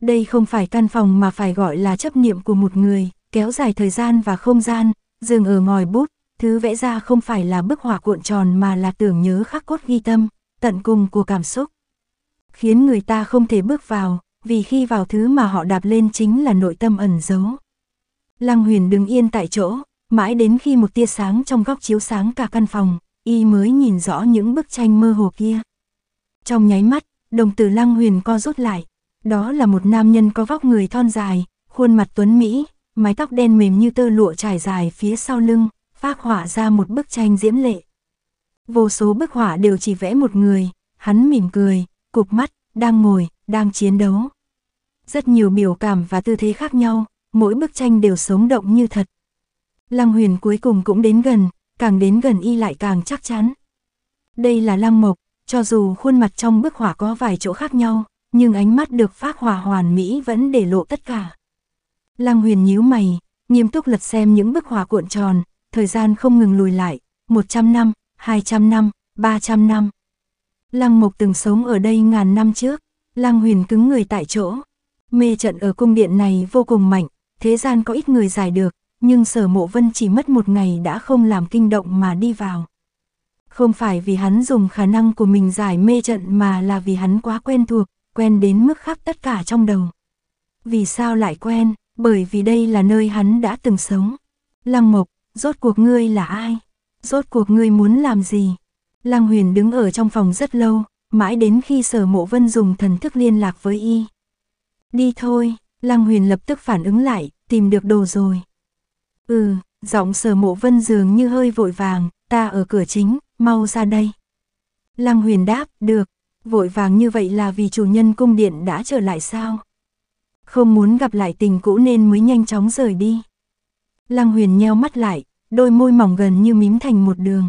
Đây không phải căn phòng mà phải gọi là chấp niệm của một người, kéo dài thời gian và không gian, dừng ở ngòi bút, Thứ vẽ ra không phải là bức họa cuộn tròn mà là tưởng nhớ khắc cốt ghi tâm, tận cùng của cảm xúc. Khiến người ta không thể bước vào, vì khi vào thứ mà họ đạp lên chính là nội tâm ẩn giấu. Lăng huyền đứng yên tại chỗ, mãi đến khi một tia sáng trong góc chiếu sáng cả căn phòng, y mới nhìn rõ những bức tranh mơ hồ kia. Trong nháy mắt, đồng tử lăng huyền co rút lại, đó là một nam nhân có vóc người thon dài, khuôn mặt tuấn Mỹ, mái tóc đen mềm như tơ lụa trải dài phía sau lưng, phác họa ra một bức tranh diễm lệ. Vô số bức họa đều chỉ vẽ một người, hắn mỉm cười, cục mắt, đang ngồi, đang chiến đấu. Rất nhiều biểu cảm và tư thế khác nhau, mỗi bức tranh đều sống động như thật. Lăng huyền cuối cùng cũng đến gần, càng đến gần y lại càng chắc chắn. Đây là lăng mộc, cho dù khuôn mặt trong bức họa có vài chỗ khác nhau, nhưng ánh mắt được phác họa hoàn mỹ vẫn để lộ tất cả. Lăng huyền nhíu mày, nghiêm túc lật xem những bức họa cuộn tròn, thời gian không ngừng lùi lại, 100 năm, 200 năm, 300 năm. Lăng Mộc từng sống ở đây ngàn năm trước, Lăng Huyền cứng người tại chỗ. Mê trận ở cung điện này vô cùng mạnh, thế gian có ít người giải được, nhưng sở mộ vân chỉ mất một ngày đã không làm kinh động mà đi vào. Không phải vì hắn dùng khả năng của mình giải mê trận mà là vì hắn quá quen thuộc, quen đến mức khắp tất cả trong đầu. Vì sao lại quen? Bởi vì đây là nơi hắn đã từng sống. Lăng Mộc, Rốt cuộc ngươi là ai? Rốt cuộc ngươi muốn làm gì? Lăng huyền đứng ở trong phòng rất lâu, mãi đến khi sở mộ vân dùng thần thức liên lạc với y. Đi thôi, Lăng huyền lập tức phản ứng lại, tìm được đồ rồi. Ừ, giọng sở mộ vân dường như hơi vội vàng, ta ở cửa chính, mau ra đây. Lăng huyền đáp, được, vội vàng như vậy là vì chủ nhân cung điện đã trở lại sao? Không muốn gặp lại tình cũ nên mới nhanh chóng rời đi. Lăng huyền nheo mắt lại, đôi môi mỏng gần như mím thành một đường.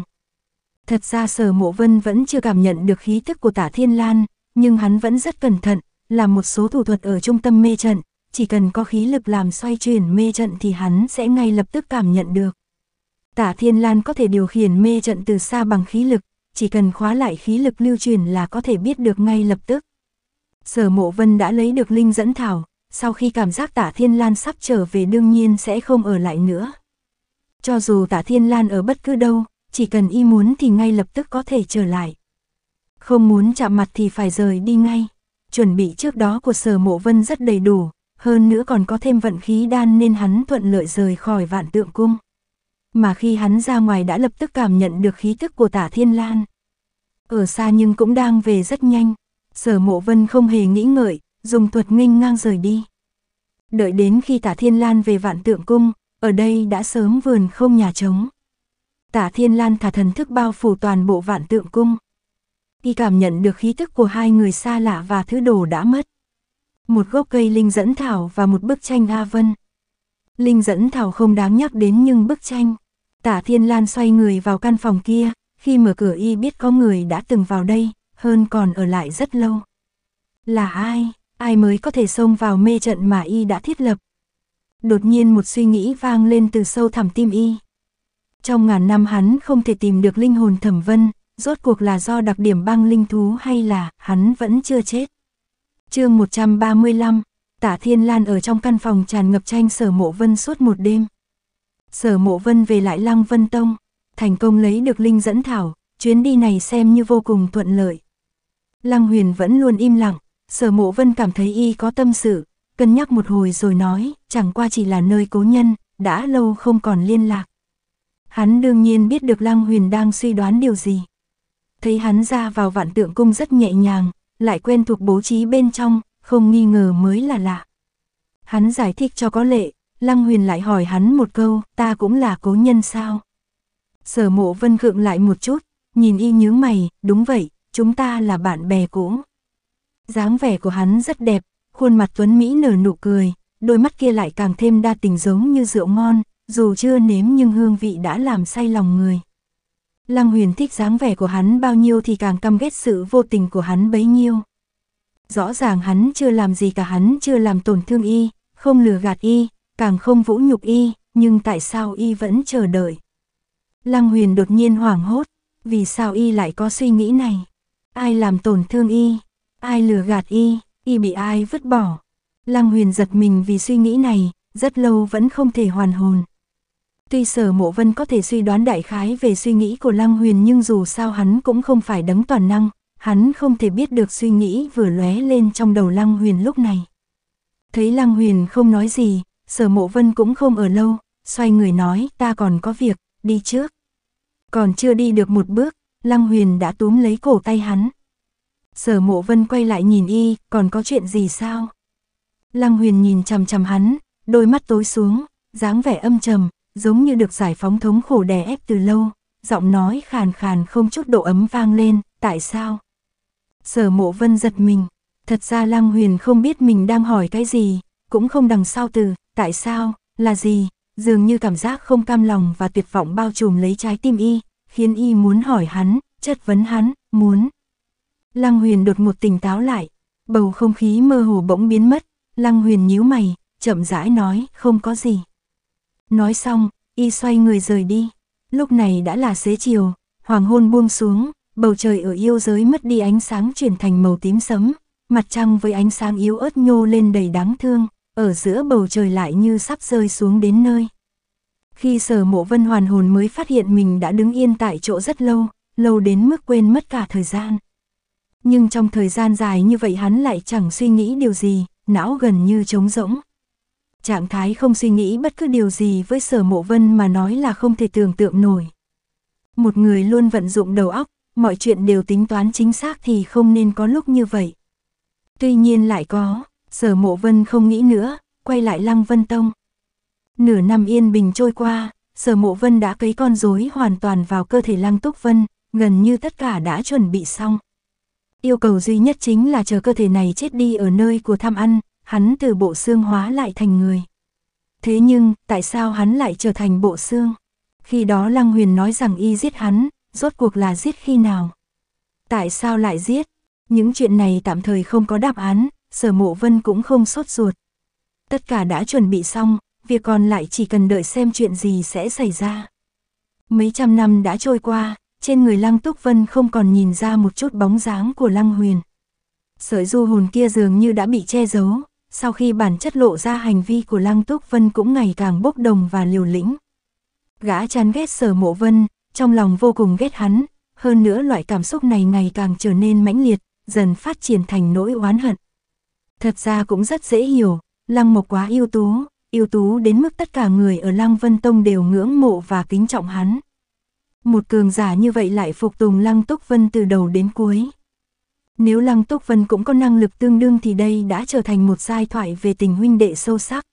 Thật ra sở mộ vân vẫn chưa cảm nhận được khí thức của tả thiên lan, nhưng hắn vẫn rất cẩn thận, làm một số thủ thuật ở trung tâm mê trận, chỉ cần có khí lực làm xoay chuyển mê trận thì hắn sẽ ngay lập tức cảm nhận được. Tả thiên lan có thể điều khiển mê trận từ xa bằng khí lực, chỉ cần khóa lại khí lực lưu truyền là có thể biết được ngay lập tức. Sở mộ vân đã lấy được linh dẫn thảo, sau khi cảm giác tả Thiên Lan sắp trở về đương nhiên sẽ không ở lại nữa. Cho dù tả Thiên Lan ở bất cứ đâu, chỉ cần y muốn thì ngay lập tức có thể trở lại. Không muốn chạm mặt thì phải rời đi ngay. Chuẩn bị trước đó của sở mộ vân rất đầy đủ, hơn nữa còn có thêm vận khí đan nên hắn thuận lợi rời khỏi vạn tượng cung. Mà khi hắn ra ngoài đã lập tức cảm nhận được khí tức của tả Thiên Lan. Ở xa nhưng cũng đang về rất nhanh, sở mộ vân không hề nghĩ ngợi, dùng thuật nghênh ngang rời đi. Đợi đến khi tả thiên lan về vạn tượng cung, ở đây đã sớm vườn không nhà trống. Tả thiên lan thả thần thức bao phủ toàn bộ vạn tượng cung. Y cảm nhận được khí tức của hai người xa lạ và thứ đồ đã mất. Một gốc cây linh dẫn thảo và một bức tranh A Vân. Linh dẫn thảo không đáng nhắc đến nhưng bức tranh. Tả thiên lan xoay người vào căn phòng kia, khi mở cửa y biết có người đã từng vào đây, hơn còn ở lại rất lâu. Là ai? ai mới có thể xông vào mê trận mà y đã thiết lập. Đột nhiên một suy nghĩ vang lên từ sâu thẳm tim y. Trong ngàn năm hắn không thể tìm được linh hồn thẩm vân, rốt cuộc là do đặc điểm băng linh thú hay là hắn vẫn chưa chết. chương 135, tả thiên lan ở trong căn phòng tràn ngập tranh sở mộ vân suốt một đêm. Sở mộ vân về lại lăng vân tông, thành công lấy được linh dẫn thảo, chuyến đi này xem như vô cùng thuận lợi. Lăng huyền vẫn luôn im lặng, sở mộ vân cảm thấy y có tâm sự, cân nhắc một hồi rồi nói, chẳng qua chỉ là nơi cố nhân, đã lâu không còn liên lạc. Hắn đương nhiên biết được Lăng Huyền đang suy đoán điều gì. Thấy hắn ra vào vạn tượng cung rất nhẹ nhàng, lại quen thuộc bố trí bên trong, không nghi ngờ mới là lạ. Hắn giải thích cho có lệ, Lăng Huyền lại hỏi hắn một câu, ta cũng là cố nhân sao? Sở mộ vân gượng lại một chút, nhìn y nhướng mày, đúng vậy, chúng ta là bạn bè cũng dáng vẻ của hắn rất đẹp, khuôn mặt tuấn Mỹ nở nụ cười, đôi mắt kia lại càng thêm đa tình giống như rượu ngon, dù chưa nếm nhưng hương vị đã làm say lòng người. Lăng huyền thích dáng vẻ của hắn bao nhiêu thì càng căm ghét sự vô tình của hắn bấy nhiêu. Rõ ràng hắn chưa làm gì cả hắn chưa làm tổn thương y, không lừa gạt y, càng không vũ nhục y, nhưng tại sao y vẫn chờ đợi. Lăng huyền đột nhiên hoảng hốt, vì sao y lại có suy nghĩ này? Ai làm tổn thương y? Ai lừa gạt y, y bị ai vứt bỏ. Lăng huyền giật mình vì suy nghĩ này, rất lâu vẫn không thể hoàn hồn. Tuy sở mộ vân có thể suy đoán đại khái về suy nghĩ của Lăng huyền nhưng dù sao hắn cũng không phải đấng toàn năng, hắn không thể biết được suy nghĩ vừa lóe lên trong đầu Lăng huyền lúc này. Thấy Lăng huyền không nói gì, sở mộ vân cũng không ở lâu, xoay người nói ta còn có việc, đi trước. Còn chưa đi được một bước, Lăng huyền đã túm lấy cổ tay hắn, Sở mộ vân quay lại nhìn y, còn có chuyện gì sao? Lăng huyền nhìn chằm chằm hắn, đôi mắt tối xuống, dáng vẻ âm trầm, giống như được giải phóng thống khổ đè ép từ lâu, giọng nói khàn khàn không chút độ ấm vang lên, tại sao? Sở mộ vân giật mình, thật ra Lăng huyền không biết mình đang hỏi cái gì, cũng không đằng sau từ, tại sao, là gì, dường như cảm giác không cam lòng và tuyệt vọng bao trùm lấy trái tim y, khiến y muốn hỏi hắn, chất vấn hắn, muốn Lăng huyền đột một tỉnh táo lại, bầu không khí mơ hồ bỗng biến mất, lăng huyền nhíu mày, chậm rãi nói, không có gì. Nói xong, y xoay người rời đi, lúc này đã là xế chiều, hoàng hôn buông xuống, bầu trời ở yêu giới mất đi ánh sáng chuyển thành màu tím sấm, mặt trăng với ánh sáng yếu ớt nhô lên đầy đáng thương, ở giữa bầu trời lại như sắp rơi xuống đến nơi. Khi sở mộ vân hoàn hồn mới phát hiện mình đã đứng yên tại chỗ rất lâu, lâu đến mức quên mất cả thời gian nhưng trong thời gian dài như vậy hắn lại chẳng suy nghĩ điều gì, não gần như trống rỗng. Trạng thái không suy nghĩ bất cứ điều gì với sở mộ vân mà nói là không thể tưởng tượng nổi. Một người luôn vận dụng đầu óc, mọi chuyện đều tính toán chính xác thì không nên có lúc như vậy. Tuy nhiên lại có, sở mộ vân không nghĩ nữa, quay lại lăng vân tông. Nửa năm yên bình trôi qua, sở mộ vân đã cấy con rối hoàn toàn vào cơ thể lăng túc vân, gần như tất cả đã chuẩn bị xong. Yêu cầu duy nhất chính là chờ cơ thể này chết đi ở nơi của tham ăn, hắn từ bộ xương hóa lại thành người. Thế nhưng, tại sao hắn lại trở thành bộ xương? Khi đó Lăng Huyền nói rằng y giết hắn, rốt cuộc là giết khi nào? Tại sao lại giết? Những chuyện này tạm thời không có đáp án, sở mộ vân cũng không sốt ruột. Tất cả đã chuẩn bị xong, việc còn lại chỉ cần đợi xem chuyện gì sẽ xảy ra. Mấy trăm năm đã trôi qua, trên người Lăng Túc Vân không còn nhìn ra một chút bóng dáng của Lăng Huyền. Sợi du hồn kia dường như đã bị che giấu, sau khi bản chất lộ ra hành vi của Lăng Túc Vân cũng ngày càng bốc đồng và liều lĩnh. Gã chán ghét sở mộ vân, trong lòng vô cùng ghét hắn, hơn nữa loại cảm xúc này ngày càng trở nên mãnh liệt, dần phát triển thành nỗi oán hận. Thật ra cũng rất dễ hiểu, Lăng Mộc quá ưu tú, ưu tú đến mức tất cả người ở Lăng Vân Tông đều ngưỡng mộ và kính trọng hắn. Một cường giả như vậy lại phục tùng Lăng Túc Vân từ đầu đến cuối. Nếu Lăng Túc Vân cũng có năng lực tương đương thì đây đã trở thành một sai thoại về tình huynh đệ sâu sắc.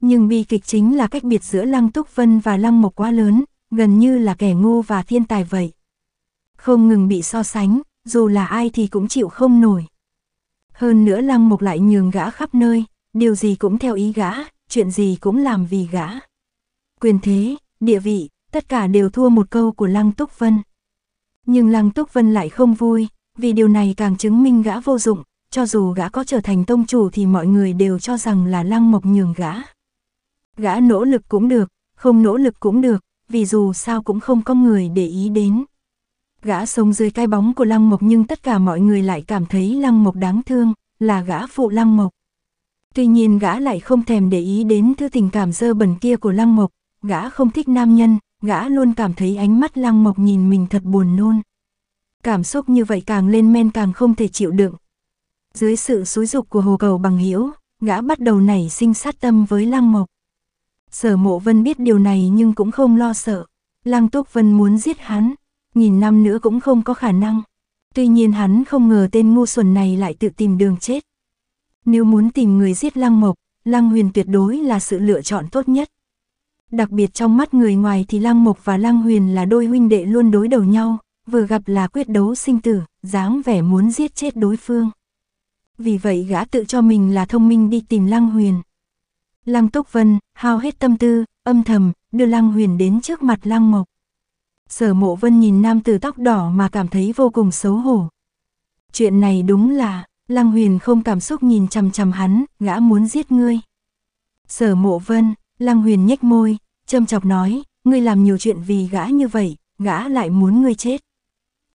Nhưng bi kịch chính là cách biệt giữa Lăng Túc Vân và Lăng Mộc quá lớn, gần như là kẻ ngu và thiên tài vậy. Không ngừng bị so sánh, dù là ai thì cũng chịu không nổi. Hơn nữa Lăng Mộc lại nhường gã khắp nơi, điều gì cũng theo ý gã, chuyện gì cũng làm vì gã. Quyền thế, địa vị, tất cả đều thua một câu của Lăng Túc Vân. Nhưng Lăng Túc Vân lại không vui, vì điều này càng chứng minh gã vô dụng, cho dù gã có trở thành tông chủ thì mọi người đều cho rằng là Lăng Mộc nhường gã. Gã nỗ lực cũng được, không nỗ lực cũng được, vì dù sao cũng không có người để ý đến. Gã sống dưới cái bóng của Lăng Mộc nhưng tất cả mọi người lại cảm thấy Lăng Mộc đáng thương, là gã phụ Lăng Mộc. Tuy nhiên gã lại không thèm để ý đến thứ tình cảm dơ bẩn kia của Lăng Mộc, gã không thích nam nhân, gã luôn cảm thấy ánh mắt lăng mộc nhìn mình thật buồn nôn. Cảm xúc như vậy càng lên men càng không thể chịu đựng. Dưới sự xúi dục của hồ cầu bằng hiểu, gã bắt đầu nảy sinh sát tâm với lăng mộc. Sở mộ vân biết điều này nhưng cũng không lo sợ. Lăng túc vân muốn giết hắn, nghìn năm nữa cũng không có khả năng. Tuy nhiên hắn không ngờ tên ngu xuẩn này lại tự tìm đường chết. Nếu muốn tìm người giết lăng mộc, lăng huyền tuyệt đối là sự lựa chọn tốt nhất. Đặc biệt trong mắt người ngoài thì Lăng Mộc và Lăng Huyền là đôi huynh đệ luôn đối đầu nhau, vừa gặp là quyết đấu sinh tử, dáng vẻ muốn giết chết đối phương. Vì vậy gã tự cho mình là thông minh đi tìm Lăng Huyền. Lăng Túc Vân, hao hết tâm tư, âm thầm, đưa Lăng Huyền đến trước mặt Lăng Mộc. Sở mộ vân nhìn nam tử tóc đỏ mà cảm thấy vô cùng xấu hổ. Chuyện này đúng là, Lăng Huyền không cảm xúc nhìn chằm chằm hắn, gã muốn giết ngươi. Sở mộ vân, Lăng Huyền nhếch môi, châm chọc nói, ngươi làm nhiều chuyện vì gã như vậy, gã lại muốn ngươi chết.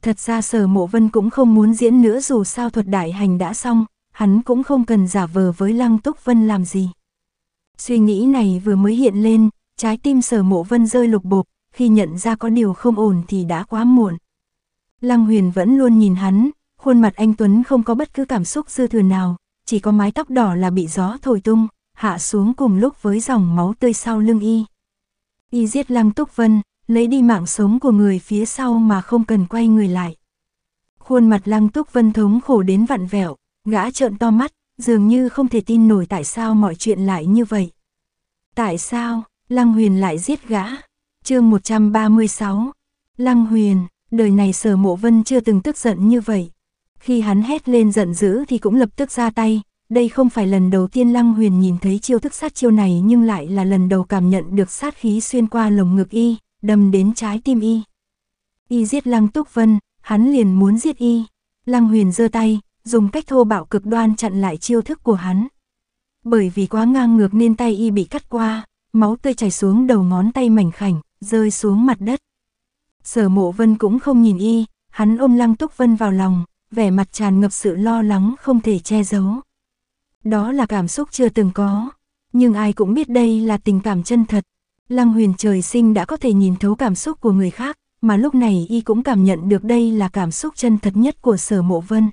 Thật ra sở mộ vân cũng không muốn diễn nữa dù sao thuật đại hành đã xong, hắn cũng không cần giả vờ với lăng túc vân làm gì. Suy nghĩ này vừa mới hiện lên, trái tim sở mộ vân rơi lục bộp, khi nhận ra có điều không ổn thì đã quá muộn. Lăng huyền vẫn luôn nhìn hắn, khuôn mặt anh Tuấn không có bất cứ cảm xúc dư thừa nào, chỉ có mái tóc đỏ là bị gió thổi tung, hạ xuống cùng lúc với dòng máu tươi sau lưng y. Y giết Lăng Túc Vân, lấy đi mạng sống của người phía sau mà không cần quay người lại. Khuôn mặt Lăng Túc Vân thống khổ đến vặn vẹo, gã trợn to mắt, dường như không thể tin nổi tại sao mọi chuyện lại như vậy. Tại sao, Lăng Huyền lại giết gã? chương 136, Lăng Huyền, đời này sở mộ vân chưa từng tức giận như vậy. Khi hắn hét lên giận dữ thì cũng lập tức ra tay, đây không phải lần đầu tiên Lăng Huyền nhìn thấy chiêu thức sát chiêu này nhưng lại là lần đầu cảm nhận được sát khí xuyên qua lồng ngực y, đâm đến trái tim y. Y giết Lăng Túc Vân, hắn liền muốn giết y. Lăng Huyền giơ tay, dùng cách thô bạo cực đoan chặn lại chiêu thức của hắn. Bởi vì quá ngang ngược nên tay y bị cắt qua, máu tươi chảy xuống đầu ngón tay mảnh khảnh, rơi xuống mặt đất. Sở mộ vân cũng không nhìn y, hắn ôm Lăng Túc Vân vào lòng, vẻ mặt tràn ngập sự lo lắng không thể che giấu. Đó là cảm xúc chưa từng có, nhưng ai cũng biết đây là tình cảm chân thật. Lăng huyền trời sinh đã có thể nhìn thấu cảm xúc của người khác, mà lúc này y cũng cảm nhận được đây là cảm xúc chân thật nhất của sở mộ vân.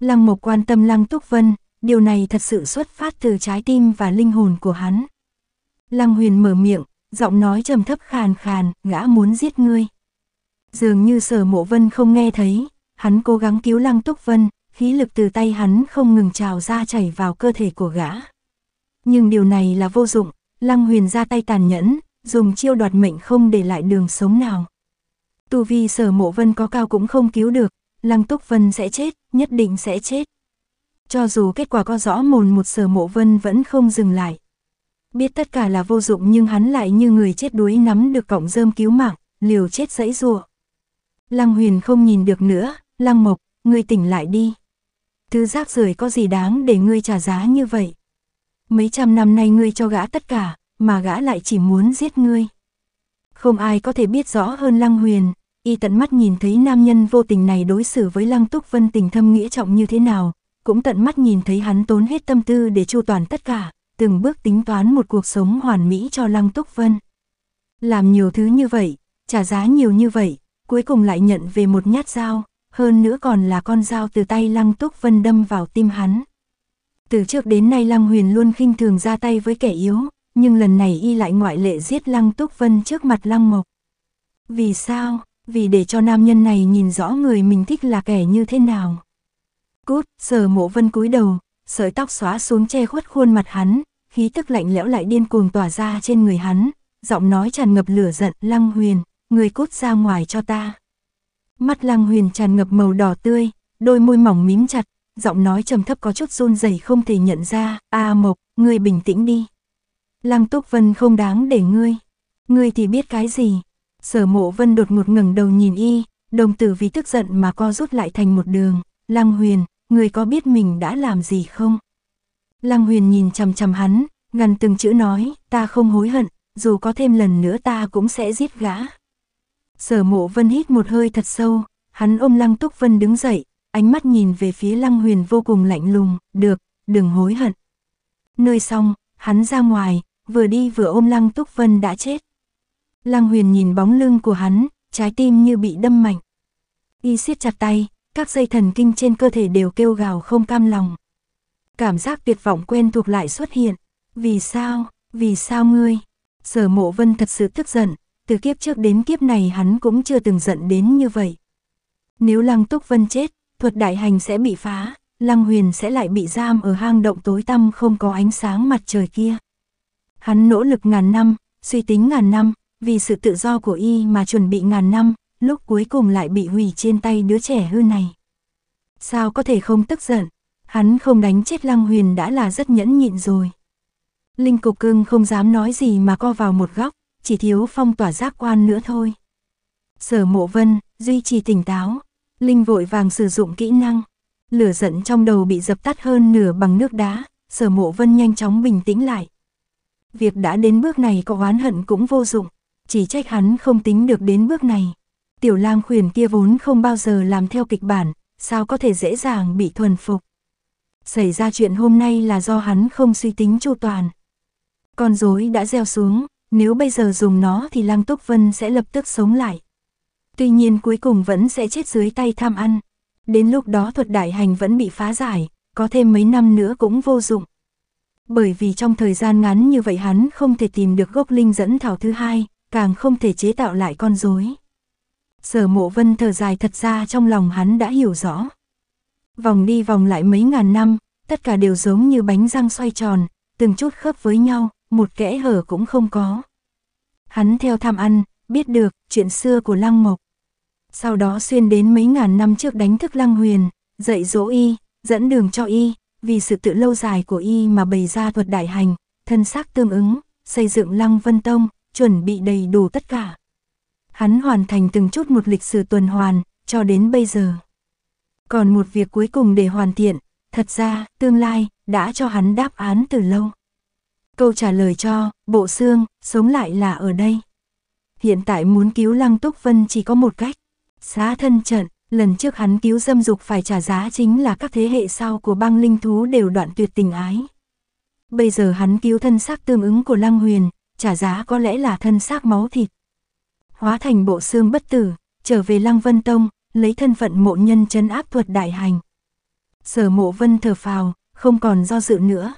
Lăng mộc quan tâm lăng túc vân, điều này thật sự xuất phát từ trái tim và linh hồn của hắn. Lăng huyền mở miệng, giọng nói trầm thấp khàn khàn, ngã muốn giết ngươi. Dường như sở mộ vân không nghe thấy, hắn cố gắng cứu lăng túc vân, khí lực từ tay hắn không ngừng trào ra chảy vào cơ thể của gã. Nhưng điều này là vô dụng, Lăng Huyền ra tay tàn nhẫn, dùng chiêu đoạt mệnh không để lại đường sống nào. Tu vi sở mộ vân có cao cũng không cứu được, Lăng Túc Vân sẽ chết, nhất định sẽ chết. Cho dù kết quả có rõ mồn một sở mộ vân vẫn không dừng lại. Biết tất cả là vô dụng nhưng hắn lại như người chết đuối nắm được cọng rơm cứu mạng, liều chết dãy ruộng. Lăng huyền không nhìn được nữa, lăng mộc, ngươi tỉnh lại đi thứ rác rưởi có gì đáng để ngươi trả giá như vậy. Mấy trăm năm nay ngươi cho gã tất cả, mà gã lại chỉ muốn giết ngươi. Không ai có thể biết rõ hơn Lăng Huyền, y tận mắt nhìn thấy nam nhân vô tình này đối xử với Lăng Túc Vân tình thâm nghĩa trọng như thế nào, cũng tận mắt nhìn thấy hắn tốn hết tâm tư để chu toàn tất cả, từng bước tính toán một cuộc sống hoàn mỹ cho Lăng Túc Vân. Làm nhiều thứ như vậy, trả giá nhiều như vậy, cuối cùng lại nhận về một nhát dao hơn nữa còn là con dao từ tay Lăng Túc Vân đâm vào tim hắn. Từ trước đến nay Lăng Huyền luôn khinh thường ra tay với kẻ yếu, nhưng lần này y lại ngoại lệ giết Lăng Túc Vân trước mặt Lăng Mộc. Vì sao? Vì để cho nam nhân này nhìn rõ người mình thích là kẻ như thế nào. Cút, sờ mộ vân cúi đầu, sợi tóc xóa xuống che khuất khuôn mặt hắn, khí tức lạnh lẽo lại điên cuồng tỏa ra trên người hắn, giọng nói tràn ngập lửa giận, Lăng Huyền, người cút ra ngoài cho ta. Mắt Lăng Huyền tràn ngập màu đỏ tươi, đôi môi mỏng mím chặt, giọng nói trầm thấp có chút run rẩy không thể nhận ra, "A à, Mộc, ngươi bình tĩnh đi. Lăng Túc Vân không đáng để ngươi. Ngươi thì biết cái gì?" Sở Mộ Vân đột ngột ngẩng đầu nhìn y, đồng tử vì tức giận mà co rút lại thành một đường, "Lăng Huyền, ngươi có biết mình đã làm gì không?" Lăng Huyền nhìn chằm chằm hắn, ngăn từng chữ nói, "Ta không hối hận, dù có thêm lần nữa ta cũng sẽ giết gã." Sở mộ vân hít một hơi thật sâu, hắn ôm Lăng Túc Vân đứng dậy, ánh mắt nhìn về phía Lăng Huyền vô cùng lạnh lùng, được, đừng hối hận. Nơi xong, hắn ra ngoài, vừa đi vừa ôm Lăng Túc Vân đã chết. Lăng Huyền nhìn bóng lưng của hắn, trái tim như bị đâm mạnh. Y siết chặt tay, các dây thần kinh trên cơ thể đều kêu gào không cam lòng. Cảm giác tuyệt vọng quen thuộc lại xuất hiện. Vì sao, vì sao ngươi? Sở mộ vân thật sự tức giận, từ kiếp trước đến kiếp này hắn cũng chưa từng giận đến như vậy. Nếu Lăng Túc Vân chết, thuật đại hành sẽ bị phá, Lăng Huyền sẽ lại bị giam ở hang động tối tăm không có ánh sáng mặt trời kia. Hắn nỗ lực ngàn năm, suy tính ngàn năm, vì sự tự do của y mà chuẩn bị ngàn năm, lúc cuối cùng lại bị hủy trên tay đứa trẻ hư này. Sao có thể không tức giận, hắn không đánh chết Lăng Huyền đã là rất nhẫn nhịn rồi. Linh Cục Cưng không dám nói gì mà co vào một góc, chỉ thiếu phong tỏa giác quan nữa thôi. Sở mộ vân, duy trì tỉnh táo, Linh vội vàng sử dụng kỹ năng. Lửa giận trong đầu bị dập tắt hơn nửa bằng nước đá, sở mộ vân nhanh chóng bình tĩnh lại. Việc đã đến bước này có oán hận cũng vô dụng, chỉ trách hắn không tính được đến bước này. Tiểu lam khuyển kia vốn không bao giờ làm theo kịch bản, sao có thể dễ dàng bị thuần phục. Xảy ra chuyện hôm nay là do hắn không suy tính chu toàn. Con rối đã gieo xuống, nếu bây giờ dùng nó thì Lăng Túc Vân sẽ lập tức sống lại. Tuy nhiên cuối cùng vẫn sẽ chết dưới tay tham ăn. Đến lúc đó thuật đại hành vẫn bị phá giải, có thêm mấy năm nữa cũng vô dụng. Bởi vì trong thời gian ngắn như vậy hắn không thể tìm được gốc linh dẫn thảo thứ hai, càng không thể chế tạo lại con rối. Sở mộ vân thở dài thật ra trong lòng hắn đã hiểu rõ. Vòng đi vòng lại mấy ngàn năm, tất cả đều giống như bánh răng xoay tròn, từng chút khớp với nhau, một kẽ hở cũng không có. Hắn theo tham ăn, biết được chuyện xưa của Lăng Mộc. Sau đó xuyên đến mấy ngàn năm trước đánh thức Lăng Huyền, dạy dỗ y, dẫn đường cho y, vì sự tự lâu dài của y mà bày ra thuật đại hành, thân xác tương ứng, xây dựng Lăng Vân Tông, chuẩn bị đầy đủ tất cả. Hắn hoàn thành từng chút một lịch sử tuần hoàn, cho đến bây giờ. Còn một việc cuối cùng để hoàn thiện, thật ra, tương lai, đã cho hắn đáp án từ lâu. Câu trả lời cho, bộ xương, sống lại là ở đây. Hiện tại muốn cứu Lăng Túc Vân chỉ có một cách. Xá thân trận, lần trước hắn cứu dâm dục phải trả giá chính là các thế hệ sau của băng linh thú đều đoạn tuyệt tình ái. Bây giờ hắn cứu thân xác tương ứng của Lăng Huyền, trả giá có lẽ là thân xác máu thịt. Hóa thành bộ xương bất tử, trở về Lăng Vân Tông, lấy thân phận mộ nhân chấn áp thuật đại hành. Sở mộ vân thở phào, không còn do dự nữa,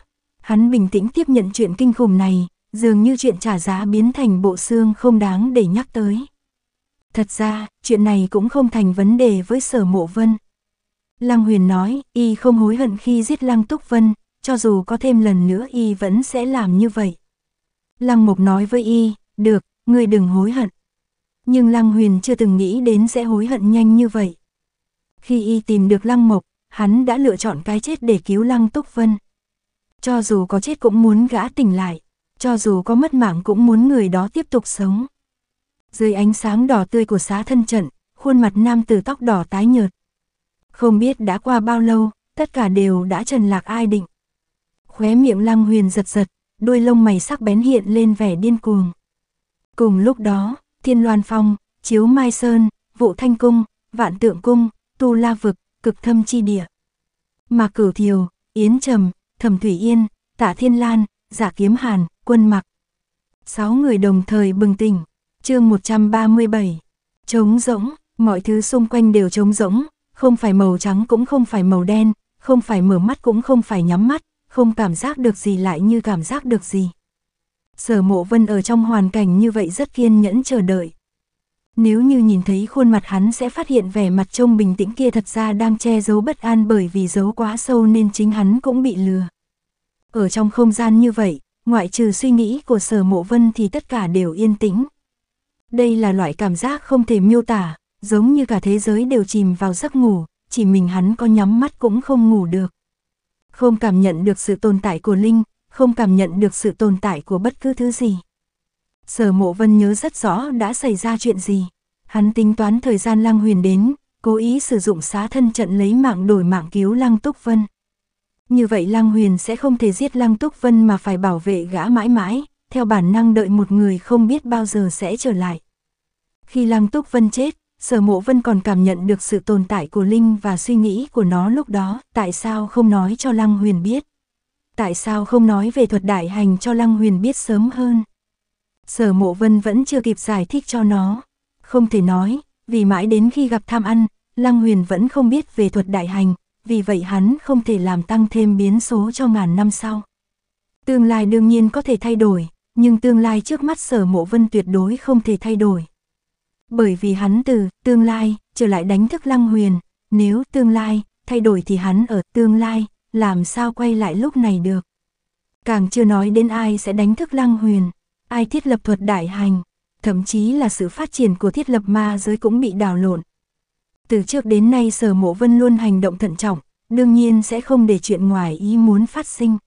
Hắn bình tĩnh tiếp nhận chuyện kinh khủng này, dường như chuyện trả giá biến thành bộ xương không đáng để nhắc tới. Thật ra, chuyện này cũng không thành vấn đề với sở mộ vân. Lăng Huyền nói, y không hối hận khi giết Lăng Túc Vân, cho dù có thêm lần nữa y vẫn sẽ làm như vậy. Lăng Mục nói với y, được, ngươi đừng hối hận. Nhưng Lăng Huyền chưa từng nghĩ đến sẽ hối hận nhanh như vậy. Khi y tìm được Lăng Mộc, hắn đã lựa chọn cái chết để cứu Lăng Túc Vân. Cho dù có chết cũng muốn gã tỉnh lại, cho dù có mất mạng cũng muốn người đó tiếp tục sống. Dưới ánh sáng đỏ tươi của xá thân trận, khuôn mặt nam tử tóc đỏ tái nhợt. Không biết đã qua bao lâu, tất cả đều đã trần lạc ai định. Khóe miệng Lăng Huyền giật giật, đôi lông mày sắc bén hiện lên vẻ điên cuồng. Cùng lúc đó, Thiên Loan Phong, Chiếu Mai Sơn, Vụ Thanh Cung, Vạn Tượng Cung, Tu La Vực, Cực Thâm Chi Địa. Mà Cửu Thiều, Yến Trầm, Thẩm Thủy Yên, Tạ Thiên Lan, Giả dạ Kiếm Hàn, Quân Mặc. Sáu người đồng thời bừng tỉnh. Chương 137. Trống rỗng, mọi thứ xung quanh đều trống rỗng, không phải màu trắng cũng không phải màu đen, không phải mở mắt cũng không phải nhắm mắt, không cảm giác được gì lại như cảm giác được gì. Sở Mộ Vân ở trong hoàn cảnh như vậy rất kiên nhẫn chờ đợi. Nếu như nhìn thấy khuôn mặt hắn sẽ phát hiện vẻ mặt trông bình tĩnh kia thật ra đang che giấu bất an bởi vì giấu quá sâu nên chính hắn cũng bị lừa. Ở trong không gian như vậy, ngoại trừ suy nghĩ của sở mộ vân thì tất cả đều yên tĩnh. Đây là loại cảm giác không thể miêu tả, giống như cả thế giới đều chìm vào giấc ngủ, chỉ mình hắn có nhắm mắt cũng không ngủ được. Không cảm nhận được sự tồn tại của Linh, không cảm nhận được sự tồn tại của bất cứ thứ gì. Sở mộ vân nhớ rất rõ đã xảy ra chuyện gì. Hắn tính toán thời gian Lăng Huyền đến, cố ý sử dụng xá thân trận lấy mạng đổi mạng cứu Lăng Túc Vân. Như vậy Lăng Huyền sẽ không thể giết Lăng Túc Vân mà phải bảo vệ gã mãi mãi, theo bản năng đợi một người không biết bao giờ sẽ trở lại. Khi Lăng Túc Vân chết, Sở Mộ Vân còn cảm nhận được sự tồn tại của Linh và suy nghĩ của nó lúc đó, tại sao không nói cho Lăng Huyền biết? Tại sao không nói về thuật đại hành cho Lăng Huyền biết sớm hơn? sở mộ vân vẫn chưa kịp giải thích cho nó. Không thể nói, vì mãi đến khi gặp tham ăn, Lăng Huyền vẫn không biết về thuật đại hành, vì vậy hắn không thể làm tăng thêm biến số cho ngàn năm sau. Tương lai đương nhiên có thể thay đổi, nhưng tương lai trước mắt sở mộ vân tuyệt đối không thể thay đổi. Bởi vì hắn từ tương lai trở lại đánh thức Lăng Huyền, nếu tương lai thay đổi thì hắn ở tương lai, làm sao quay lại lúc này được. Càng chưa nói đến ai sẽ đánh thức Lăng Huyền ai thiết lập thuật đại hành, thậm chí là sự phát triển của thiết lập ma giới cũng bị đảo lộn. Từ trước đến nay sở mộ vân luôn hành động thận trọng, đương nhiên sẽ không để chuyện ngoài ý muốn phát sinh.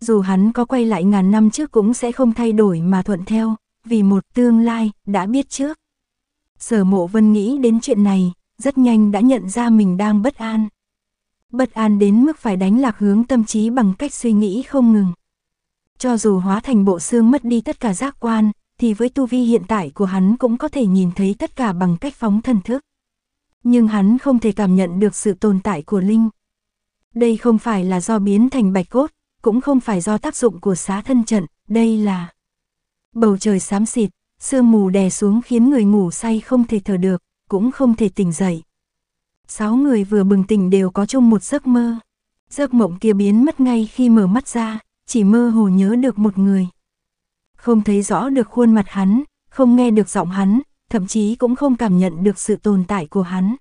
Dù hắn có quay lại ngàn năm trước cũng sẽ không thay đổi mà thuận theo, vì một tương lai đã biết trước. Sở mộ vân nghĩ đến chuyện này, rất nhanh đã nhận ra mình đang bất an. Bất an đến mức phải đánh lạc hướng tâm trí bằng cách suy nghĩ không ngừng cho dù hóa thành bộ xương mất đi tất cả giác quan, thì với tu vi hiện tại của hắn cũng có thể nhìn thấy tất cả bằng cách phóng thần thức. Nhưng hắn không thể cảm nhận được sự tồn tại của Linh. Đây không phải là do biến thành bạch cốt, cũng không phải do tác dụng của xá thân trận, đây là... Bầu trời xám xịt, sương mù đè xuống khiến người ngủ say không thể thở được, cũng không thể tỉnh dậy. Sáu người vừa bừng tỉnh đều có chung một giấc mơ. Giấc mộng kia biến mất ngay khi mở mắt ra, chỉ mơ hồ nhớ được một người. Không thấy rõ được khuôn mặt hắn, không nghe được giọng hắn, thậm chí cũng không cảm nhận được sự tồn tại của hắn.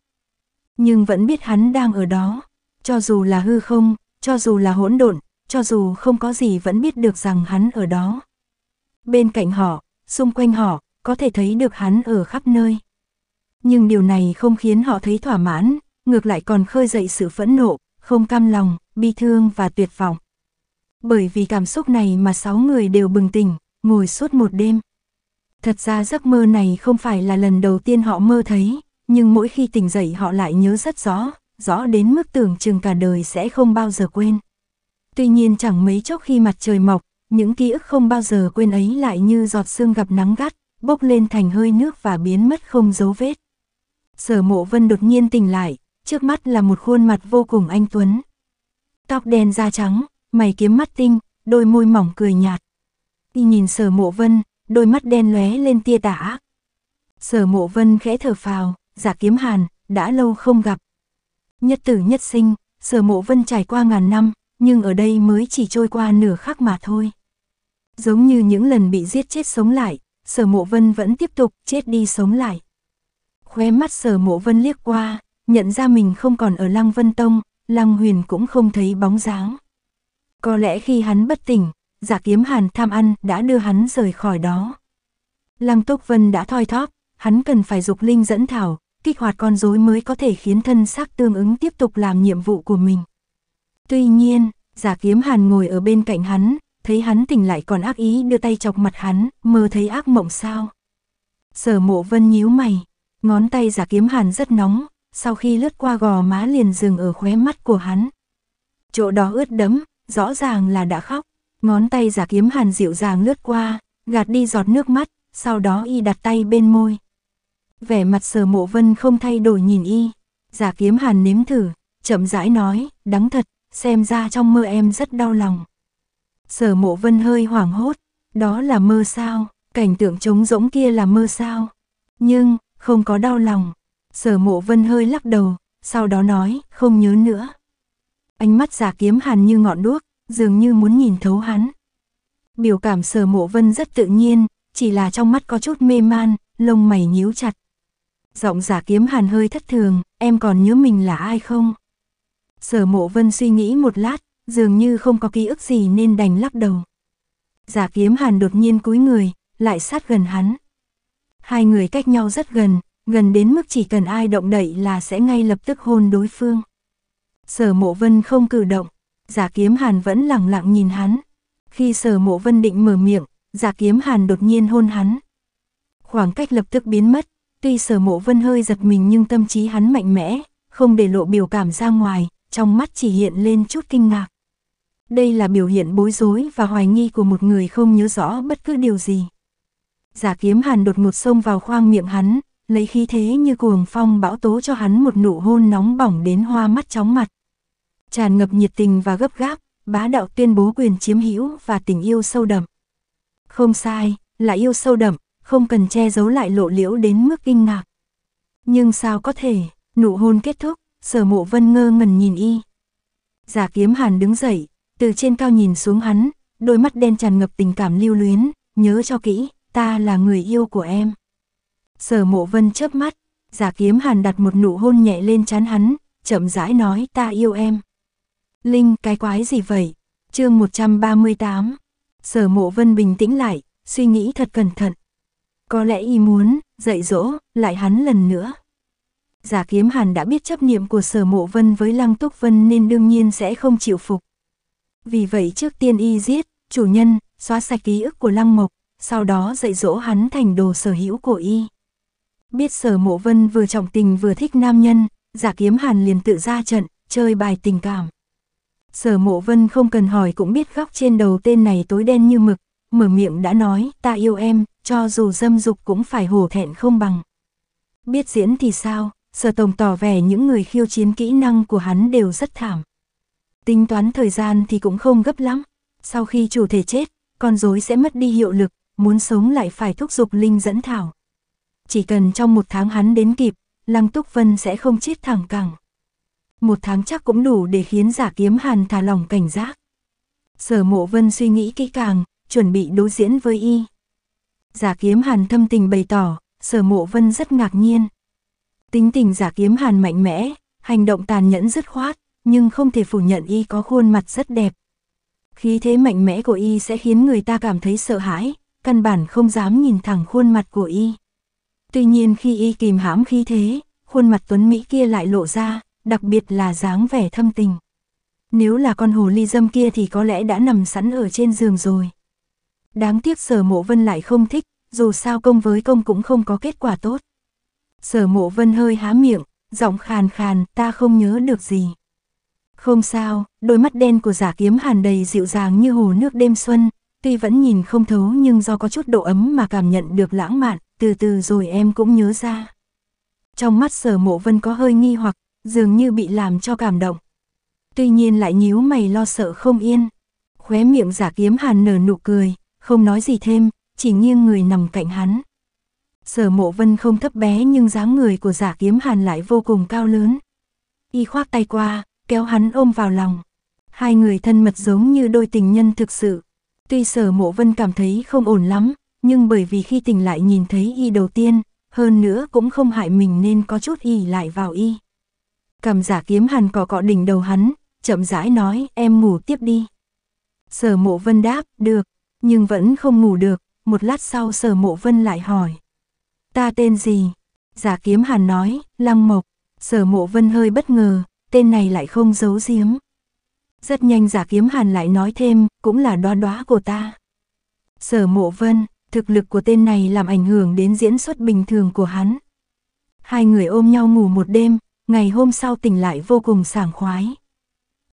Nhưng vẫn biết hắn đang ở đó, cho dù là hư không, cho dù là hỗn độn, cho dù không có gì vẫn biết được rằng hắn ở đó. Bên cạnh họ, xung quanh họ, có thể thấy được hắn ở khắp nơi. Nhưng điều này không khiến họ thấy thỏa mãn, ngược lại còn khơi dậy sự phẫn nộ, không cam lòng, bi thương và tuyệt vọng bởi vì cảm xúc này mà sáu người đều bừng tỉnh, ngồi suốt một đêm. Thật ra giấc mơ này không phải là lần đầu tiên họ mơ thấy, nhưng mỗi khi tỉnh dậy họ lại nhớ rất rõ, rõ đến mức tưởng chừng cả đời sẽ không bao giờ quên. Tuy nhiên chẳng mấy chốc khi mặt trời mọc, những ký ức không bao giờ quên ấy lại như giọt sương gặp nắng gắt, bốc lên thành hơi nước và biến mất không dấu vết. Sở mộ vân đột nhiên tỉnh lại, trước mắt là một khuôn mặt vô cùng anh Tuấn. Tóc đen da trắng, mày kiếm mắt tinh, đôi môi mỏng cười nhạt. Y nhìn sở mộ vân, đôi mắt đen lóe lên tia tả ác. Sở mộ vân khẽ thở phào, giả kiếm hàn, đã lâu không gặp. Nhất tử nhất sinh, sở mộ vân trải qua ngàn năm, nhưng ở đây mới chỉ trôi qua nửa khắc mà thôi. Giống như những lần bị giết chết sống lại, sở mộ vân vẫn tiếp tục chết đi sống lại. Khóe mắt sở mộ vân liếc qua, nhận ra mình không còn ở Lăng Vân Tông, Lăng Huyền cũng không thấy bóng dáng. Có lẽ khi hắn bất tỉnh, giả kiếm hàn tham ăn đã đưa hắn rời khỏi đó. Lăng Túc Vân đã thoi thóp, hắn cần phải dục linh dẫn thảo, kích hoạt con rối mới có thể khiến thân xác tương ứng tiếp tục làm nhiệm vụ của mình. Tuy nhiên, giả kiếm hàn ngồi ở bên cạnh hắn, thấy hắn tỉnh lại còn ác ý đưa tay chọc mặt hắn, mơ thấy ác mộng sao. Sở mộ vân nhíu mày, ngón tay giả kiếm hàn rất nóng, sau khi lướt qua gò má liền dừng ở khóe mắt của hắn. Chỗ đó ướt đẫm, rõ ràng là đã khóc. Ngón tay giả kiếm hàn dịu dàng lướt qua, gạt đi giọt nước mắt, sau đó y đặt tay bên môi. Vẻ mặt sờ mộ vân không thay đổi nhìn y, giả kiếm hàn nếm thử, chậm rãi nói, đắng thật, xem ra trong mơ em rất đau lòng. Sở mộ vân hơi hoảng hốt, đó là mơ sao, cảnh tượng trống rỗng kia là mơ sao. Nhưng, không có đau lòng, sở mộ vân hơi lắc đầu, sau đó nói, không nhớ nữa ánh mắt giả kiếm hàn như ngọn đuốc, dường như muốn nhìn thấu hắn. Biểu cảm sở mộ vân rất tự nhiên, chỉ là trong mắt có chút mê man, lông mày nhíu chặt. Giọng giả kiếm hàn hơi thất thường, em còn nhớ mình là ai không? Sở mộ vân suy nghĩ một lát, dường như không có ký ức gì nên đành lắc đầu. Giả kiếm hàn đột nhiên cúi người, lại sát gần hắn. Hai người cách nhau rất gần, gần đến mức chỉ cần ai động đậy là sẽ ngay lập tức hôn đối phương. Sở mộ vân không cử động, giả kiếm hàn vẫn lặng lặng nhìn hắn. Khi sở mộ vân định mở miệng, giả kiếm hàn đột nhiên hôn hắn. Khoảng cách lập tức biến mất, tuy sở mộ vân hơi giật mình nhưng tâm trí hắn mạnh mẽ, không để lộ biểu cảm ra ngoài, trong mắt chỉ hiện lên chút kinh ngạc. Đây là biểu hiện bối rối và hoài nghi của một người không nhớ rõ bất cứ điều gì. Giả kiếm hàn đột ngột xông vào khoang miệng hắn, lấy khí thế như cuồng phong bão tố cho hắn một nụ hôn nóng bỏng đến hoa mắt chóng mặt tràn ngập nhiệt tình và gấp gáp, bá đạo tuyên bố quyền chiếm hữu và tình yêu sâu đậm. Không sai, là yêu sâu đậm, không cần che giấu lại lộ liễu đến mức kinh ngạc. Nhưng sao có thể, nụ hôn kết thúc, sở mộ vân ngơ ngẩn nhìn y. Giả kiếm hàn đứng dậy, từ trên cao nhìn xuống hắn, đôi mắt đen tràn ngập tình cảm lưu luyến, nhớ cho kỹ, ta là người yêu của em. Sở mộ vân chớp mắt, giả kiếm hàn đặt một nụ hôn nhẹ lên chán hắn, chậm rãi nói ta yêu em. Linh, cái quái gì vậy? chương 138. Sở mộ vân bình tĩnh lại, suy nghĩ thật cẩn thận. Có lẽ y muốn, dạy dỗ, lại hắn lần nữa. Giả kiếm hàn đã biết chấp niệm của sở mộ vân với lăng túc vân nên đương nhiên sẽ không chịu phục. Vì vậy trước tiên y giết, chủ nhân, xóa sạch ký ức của lăng mộc, sau đó dạy dỗ hắn thành đồ sở hữu của y. Biết sở mộ vân vừa trọng tình vừa thích nam nhân, giả kiếm hàn liền tự ra trận, chơi bài tình cảm. Sở mộ vân không cần hỏi cũng biết góc trên đầu tên này tối đen như mực, mở miệng đã nói ta yêu em, cho dù dâm dục cũng phải hổ thẹn không bằng. Biết diễn thì sao, sở tổng tỏ vẻ những người khiêu chiến kỹ năng của hắn đều rất thảm. Tính toán thời gian thì cũng không gấp lắm, sau khi chủ thể chết, con rối sẽ mất đi hiệu lực, muốn sống lại phải thúc giục linh dẫn thảo. Chỉ cần trong một tháng hắn đến kịp, Lăng Túc Vân sẽ không chết thẳng cẳng. Một tháng chắc cũng đủ để khiến giả kiếm hàn thả lỏng cảnh giác. Sở mộ vân suy nghĩ kỹ càng, chuẩn bị đối diễn với y. Giả kiếm hàn thâm tình bày tỏ, sở mộ vân rất ngạc nhiên. Tính tình giả kiếm hàn mạnh mẽ, hành động tàn nhẫn dứt khoát, nhưng không thể phủ nhận y có khuôn mặt rất đẹp. Khí thế mạnh mẽ của y sẽ khiến người ta cảm thấy sợ hãi, căn bản không dám nhìn thẳng khuôn mặt của y. Tuy nhiên khi y kìm hãm khí thế, khuôn mặt tuấn Mỹ kia lại lộ ra, đặc biệt là dáng vẻ thâm tình. Nếu là con hồ ly dâm kia thì có lẽ đã nằm sẵn ở trên giường rồi. Đáng tiếc sở mộ vân lại không thích, dù sao công với công cũng không có kết quả tốt. Sở mộ vân hơi há miệng, giọng khàn khàn, ta không nhớ được gì. Không sao, đôi mắt đen của giả kiếm hàn đầy dịu dàng như hồ nước đêm xuân, tuy vẫn nhìn không thấu nhưng do có chút độ ấm mà cảm nhận được lãng mạn, từ từ rồi em cũng nhớ ra. Trong mắt sở mộ vân có hơi nghi hoặc dường như bị làm cho cảm động. Tuy nhiên lại nhíu mày lo sợ không yên. Khóe miệng giả kiếm hàn nở nụ cười, không nói gì thêm, chỉ nghiêng người nằm cạnh hắn. Sở mộ vân không thấp bé nhưng dáng người của giả kiếm hàn lại vô cùng cao lớn. Y khoác tay qua, kéo hắn ôm vào lòng. Hai người thân mật giống như đôi tình nhân thực sự. Tuy sở mộ vân cảm thấy không ổn lắm, nhưng bởi vì khi tỉnh lại nhìn thấy y đầu tiên, hơn nữa cũng không hại mình nên có chút y lại vào y. Cầm giả kiếm hàn cỏ cọ đỉnh đầu hắn, chậm rãi nói em ngủ tiếp đi. Sở mộ vân đáp, được, nhưng vẫn không ngủ được, một lát sau sở mộ vân lại hỏi. Ta tên gì? Giả kiếm hàn nói, lăng mộc, sở mộ vân hơi bất ngờ, tên này lại không giấu giếm. Rất nhanh giả kiếm hàn lại nói thêm, cũng là đoá đoá của ta. Sở mộ vân, thực lực của tên này làm ảnh hưởng đến diễn xuất bình thường của hắn. Hai người ôm nhau ngủ một đêm, ngày hôm sau tỉnh lại vô cùng sảng khoái.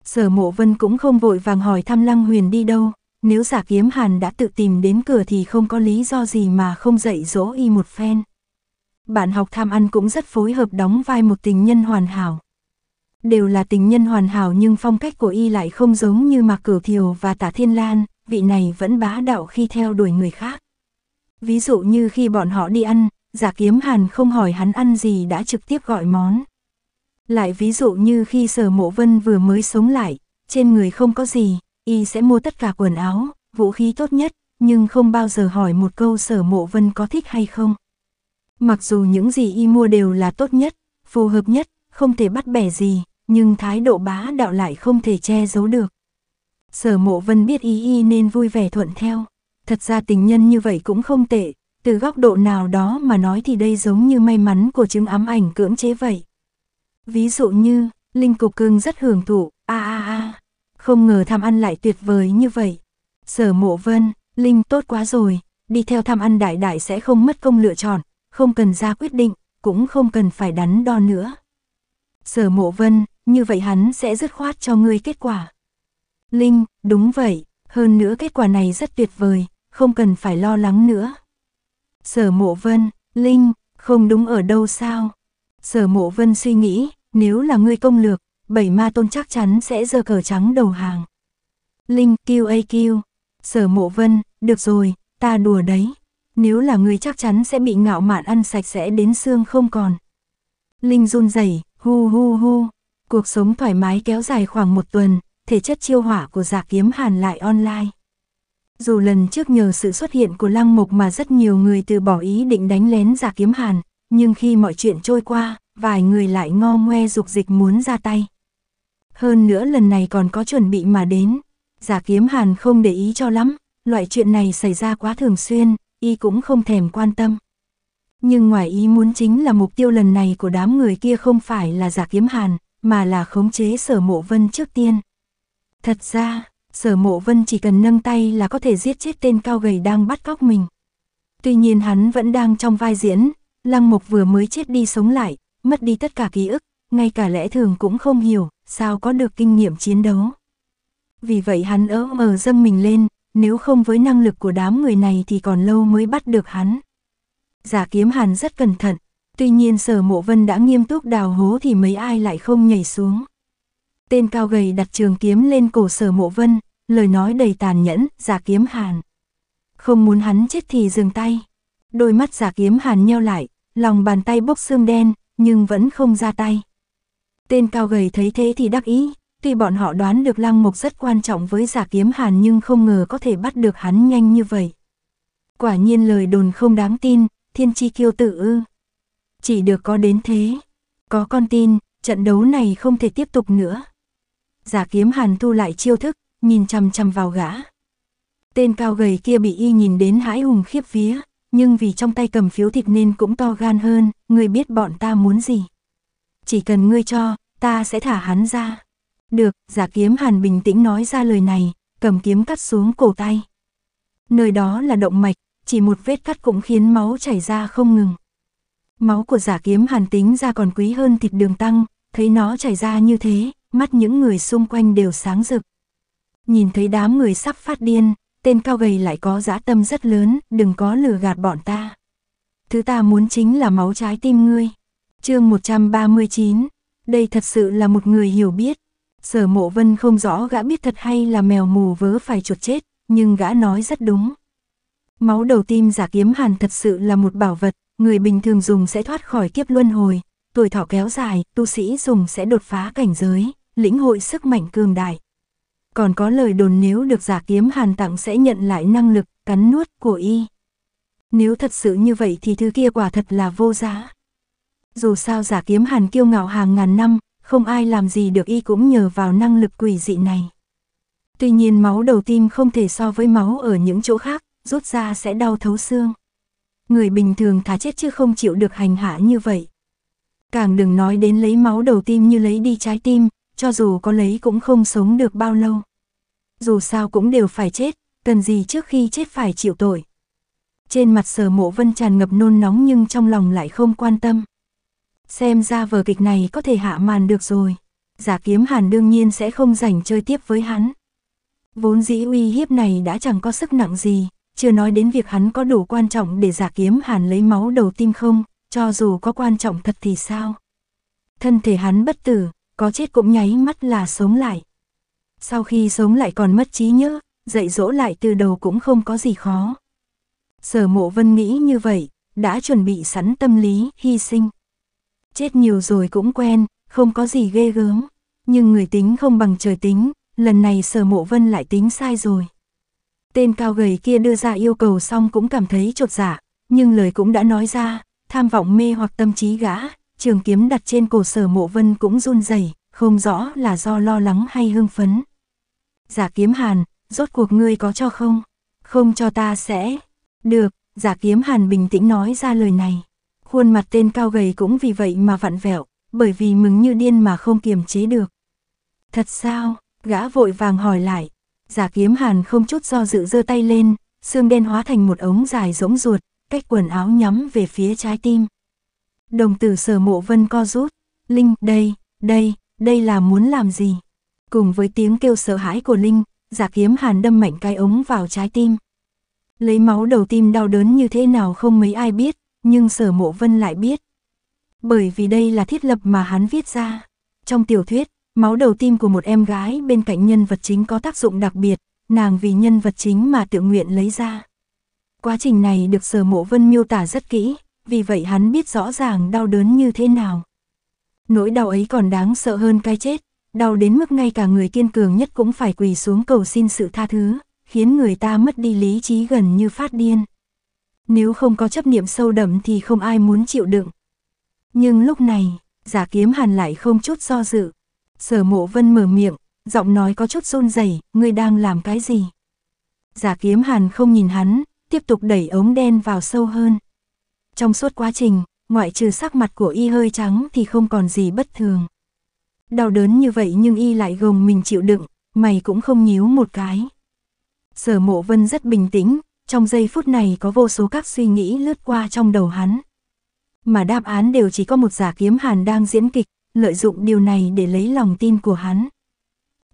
Sở mộ vân cũng không vội vàng hỏi thăm Lăng Huyền đi đâu, nếu giả kiếm hàn đã tự tìm đến cửa thì không có lý do gì mà không dạy dỗ y một phen. Bạn học tham ăn cũng rất phối hợp đóng vai một tình nhân hoàn hảo. Đều là tình nhân hoàn hảo nhưng phong cách của y lại không giống như Mạc Cửu Thiều và Tả Thiên Lan, vị này vẫn bá đạo khi theo đuổi người khác. Ví dụ như khi bọn họ đi ăn, giả kiếm hàn không hỏi hắn ăn gì đã trực tiếp gọi món. Lại ví dụ như khi sở mộ vân vừa mới sống lại, trên người không có gì, y sẽ mua tất cả quần áo, vũ khí tốt nhất, nhưng không bao giờ hỏi một câu sở mộ vân có thích hay không. Mặc dù những gì y mua đều là tốt nhất, phù hợp nhất, không thể bắt bẻ gì, nhưng thái độ bá đạo lại không thể che giấu được. Sở mộ vân biết ý y nên vui vẻ thuận theo. Thật ra tình nhân như vậy cũng không tệ, từ góc độ nào đó mà nói thì đây giống như may mắn của chứng ám ảnh cưỡng chế vậy. Ví dụ như, Linh Cục Cưng rất hưởng thụ, a a a, không ngờ tham ăn lại tuyệt vời như vậy. Sở mộ vân, Linh tốt quá rồi, đi theo tham ăn đại đại sẽ không mất công lựa chọn, không cần ra quyết định, cũng không cần phải đắn đo nữa. Sở mộ vân, như vậy hắn sẽ dứt khoát cho ngươi kết quả. Linh, đúng vậy, hơn nữa kết quả này rất tuyệt vời, không cần phải lo lắng nữa. Sở mộ vân, Linh, không đúng ở đâu sao? Sở mộ vân suy nghĩ, nếu là ngươi công lược, bảy ma tôn chắc chắn sẽ giơ cờ trắng đầu hàng. Linh QAQ, sở mộ vân, được rồi, ta đùa đấy. Nếu là ngươi chắc chắn sẽ bị ngạo mạn ăn sạch sẽ đến xương không còn. Linh run rẩy, hu hu hu. Cuộc sống thoải mái kéo dài khoảng một tuần, thể chất chiêu hỏa của giả dạ kiếm hàn lại online. Dù lần trước nhờ sự xuất hiện của Lăng Mục mà rất nhiều người từ bỏ ý định đánh lén giả dạ kiếm hàn, nhưng khi mọi chuyện trôi qua, vài người lại ngo ngoe dục dịch muốn ra tay. Hơn nữa lần này còn có chuẩn bị mà đến, giả kiếm hàn không để ý cho lắm, loại chuyện này xảy ra quá thường xuyên, y cũng không thèm quan tâm. Nhưng ngoài ý muốn chính là mục tiêu lần này của đám người kia không phải là giả kiếm hàn, mà là khống chế sở mộ vân trước tiên. Thật ra, sở mộ vân chỉ cần nâng tay là có thể giết chết tên cao gầy đang bắt cóc mình. Tuy nhiên hắn vẫn đang trong vai diễn, Lăng Mộc vừa mới chết đi sống lại, mất đi tất cả ký ức, ngay cả lẽ thường cũng không hiểu, sao có được kinh nghiệm chiến đấu. Vì vậy hắn ớ mờ dâm mình lên, nếu không với năng lực của đám người này thì còn lâu mới bắt được hắn. Giả kiếm hàn rất cẩn thận, tuy nhiên sở mộ vân đã nghiêm túc đào hố thì mấy ai lại không nhảy xuống. Tên cao gầy đặt trường kiếm lên cổ sở mộ vân, lời nói đầy tàn nhẫn, giả kiếm hàn. Không muốn hắn chết thì dừng tay. Đôi mắt giả kiếm hàn nheo lại, lòng bàn tay bốc xương đen, nhưng vẫn không ra tay. Tên cao gầy thấy thế thì đắc ý, tuy bọn họ đoán được Lăng mục rất quan trọng với giả kiếm hàn nhưng không ngờ có thể bắt được hắn nhanh như vậy. Quả nhiên lời đồn không đáng tin, thiên chi kiêu tự ư. Chỉ được có đến thế, có con tin, trận đấu này không thể tiếp tục nữa. Giả kiếm hàn thu lại chiêu thức, nhìn chằm chằm vào gã. Tên cao gầy kia bị y nhìn đến hãi hùng khiếp vía, nhưng vì trong tay cầm phiếu thịt nên cũng to gan hơn, ngươi biết bọn ta muốn gì. Chỉ cần ngươi cho, ta sẽ thả hắn ra. Được, giả kiếm hàn bình tĩnh nói ra lời này, cầm kiếm cắt xuống cổ tay. Nơi đó là động mạch, chỉ một vết cắt cũng khiến máu chảy ra không ngừng. Máu của giả kiếm hàn tính ra còn quý hơn thịt đường tăng, thấy nó chảy ra như thế, mắt những người xung quanh đều sáng rực. Nhìn thấy đám người sắp phát điên, tên cao gầy lại có dã tâm rất lớn, đừng có lừa gạt bọn ta. Thứ ta muốn chính là máu trái tim ngươi. chương 139, đây thật sự là một người hiểu biết. Sở mộ vân không rõ gã biết thật hay là mèo mù vớ phải chuột chết, nhưng gã nói rất đúng. Máu đầu tim giả kiếm hàn thật sự là một bảo vật, người bình thường dùng sẽ thoát khỏi kiếp luân hồi, tuổi thọ kéo dài, tu sĩ dùng sẽ đột phá cảnh giới, lĩnh hội sức mạnh cường đại, còn có lời đồn nếu được giả kiếm hàn tặng sẽ nhận lại năng lực cắn nuốt của y. Nếu thật sự như vậy thì thứ kia quả thật là vô giá. Dù sao giả kiếm hàn kiêu ngạo hàng ngàn năm, không ai làm gì được y cũng nhờ vào năng lực quỷ dị này. Tuy nhiên máu đầu tim không thể so với máu ở những chỗ khác, rút ra sẽ đau thấu xương. Người bình thường thà chết chứ không chịu được hành hạ như vậy. Càng đừng nói đến lấy máu đầu tim như lấy đi trái tim, cho dù có lấy cũng không sống được bao lâu dù sao cũng đều phải chết, cần gì trước khi chết phải chịu tội. Trên mặt sở mộ vân tràn ngập nôn nóng nhưng trong lòng lại không quan tâm. Xem ra vở kịch này có thể hạ màn được rồi. Giả kiếm hàn đương nhiên sẽ không rảnh chơi tiếp với hắn. Vốn dĩ uy hiếp này đã chẳng có sức nặng gì, chưa nói đến việc hắn có đủ quan trọng để giả kiếm hàn lấy máu đầu tim không, cho dù có quan trọng thật thì sao. Thân thể hắn bất tử, có chết cũng nháy mắt là sống lại sau khi sống lại còn mất trí nhớ, dạy dỗ lại từ đầu cũng không có gì khó. Sở mộ vân nghĩ như vậy, đã chuẩn bị sẵn tâm lý, hy sinh. Chết nhiều rồi cũng quen, không có gì ghê gớm, nhưng người tính không bằng trời tính, lần này sở mộ vân lại tính sai rồi. Tên cao gầy kia đưa ra yêu cầu xong cũng cảm thấy trột dạ, nhưng lời cũng đã nói ra, tham vọng mê hoặc tâm trí gã, trường kiếm đặt trên cổ sở mộ vân cũng run rẩy không rõ là do lo lắng hay hưng phấn giả kiếm hàn, rốt cuộc ngươi có cho không? Không cho ta sẽ. Được, giả kiếm hàn bình tĩnh nói ra lời này. Khuôn mặt tên cao gầy cũng vì vậy mà vặn vẹo, bởi vì mừng như điên mà không kiềm chế được. Thật sao? Gã vội vàng hỏi lại. Giả kiếm hàn không chút do dự giơ tay lên, xương đen hóa thành một ống dài rỗng ruột, cách quần áo nhắm về phía trái tim. Đồng tử sở mộ vân co rút. Linh, đây, đây, đây là muốn làm gì? Cùng với tiếng kêu sợ hãi của Linh, giả kiếm hàn đâm mạnh cái ống vào trái tim. Lấy máu đầu tim đau đớn như thế nào không mấy ai biết, nhưng sở mộ vân lại biết. Bởi vì đây là thiết lập mà hắn viết ra. Trong tiểu thuyết, máu đầu tim của một em gái bên cạnh nhân vật chính có tác dụng đặc biệt, nàng vì nhân vật chính mà tự nguyện lấy ra. Quá trình này được sở mộ vân miêu tả rất kỹ, vì vậy hắn biết rõ ràng đau đớn như thế nào. Nỗi đau ấy còn đáng sợ hơn cái chết, đau đến mức ngay cả người kiên cường nhất cũng phải quỳ xuống cầu xin sự tha thứ, khiến người ta mất đi lý trí gần như phát điên. Nếu không có chấp niệm sâu đậm thì không ai muốn chịu đựng. Nhưng lúc này, giả kiếm hàn lại không chút do dự. Sở mộ vân mở miệng, giọng nói có chút run rẩy, ngươi đang làm cái gì? Giả kiếm hàn không nhìn hắn, tiếp tục đẩy ống đen vào sâu hơn. Trong suốt quá trình, ngoại trừ sắc mặt của y hơi trắng thì không còn gì bất thường. Đau đớn như vậy nhưng y lại gồng mình chịu đựng, mày cũng không nhíu một cái. Sở mộ vân rất bình tĩnh, trong giây phút này có vô số các suy nghĩ lướt qua trong đầu hắn. Mà đáp án đều chỉ có một giả kiếm hàn đang diễn kịch, lợi dụng điều này để lấy lòng tin của hắn.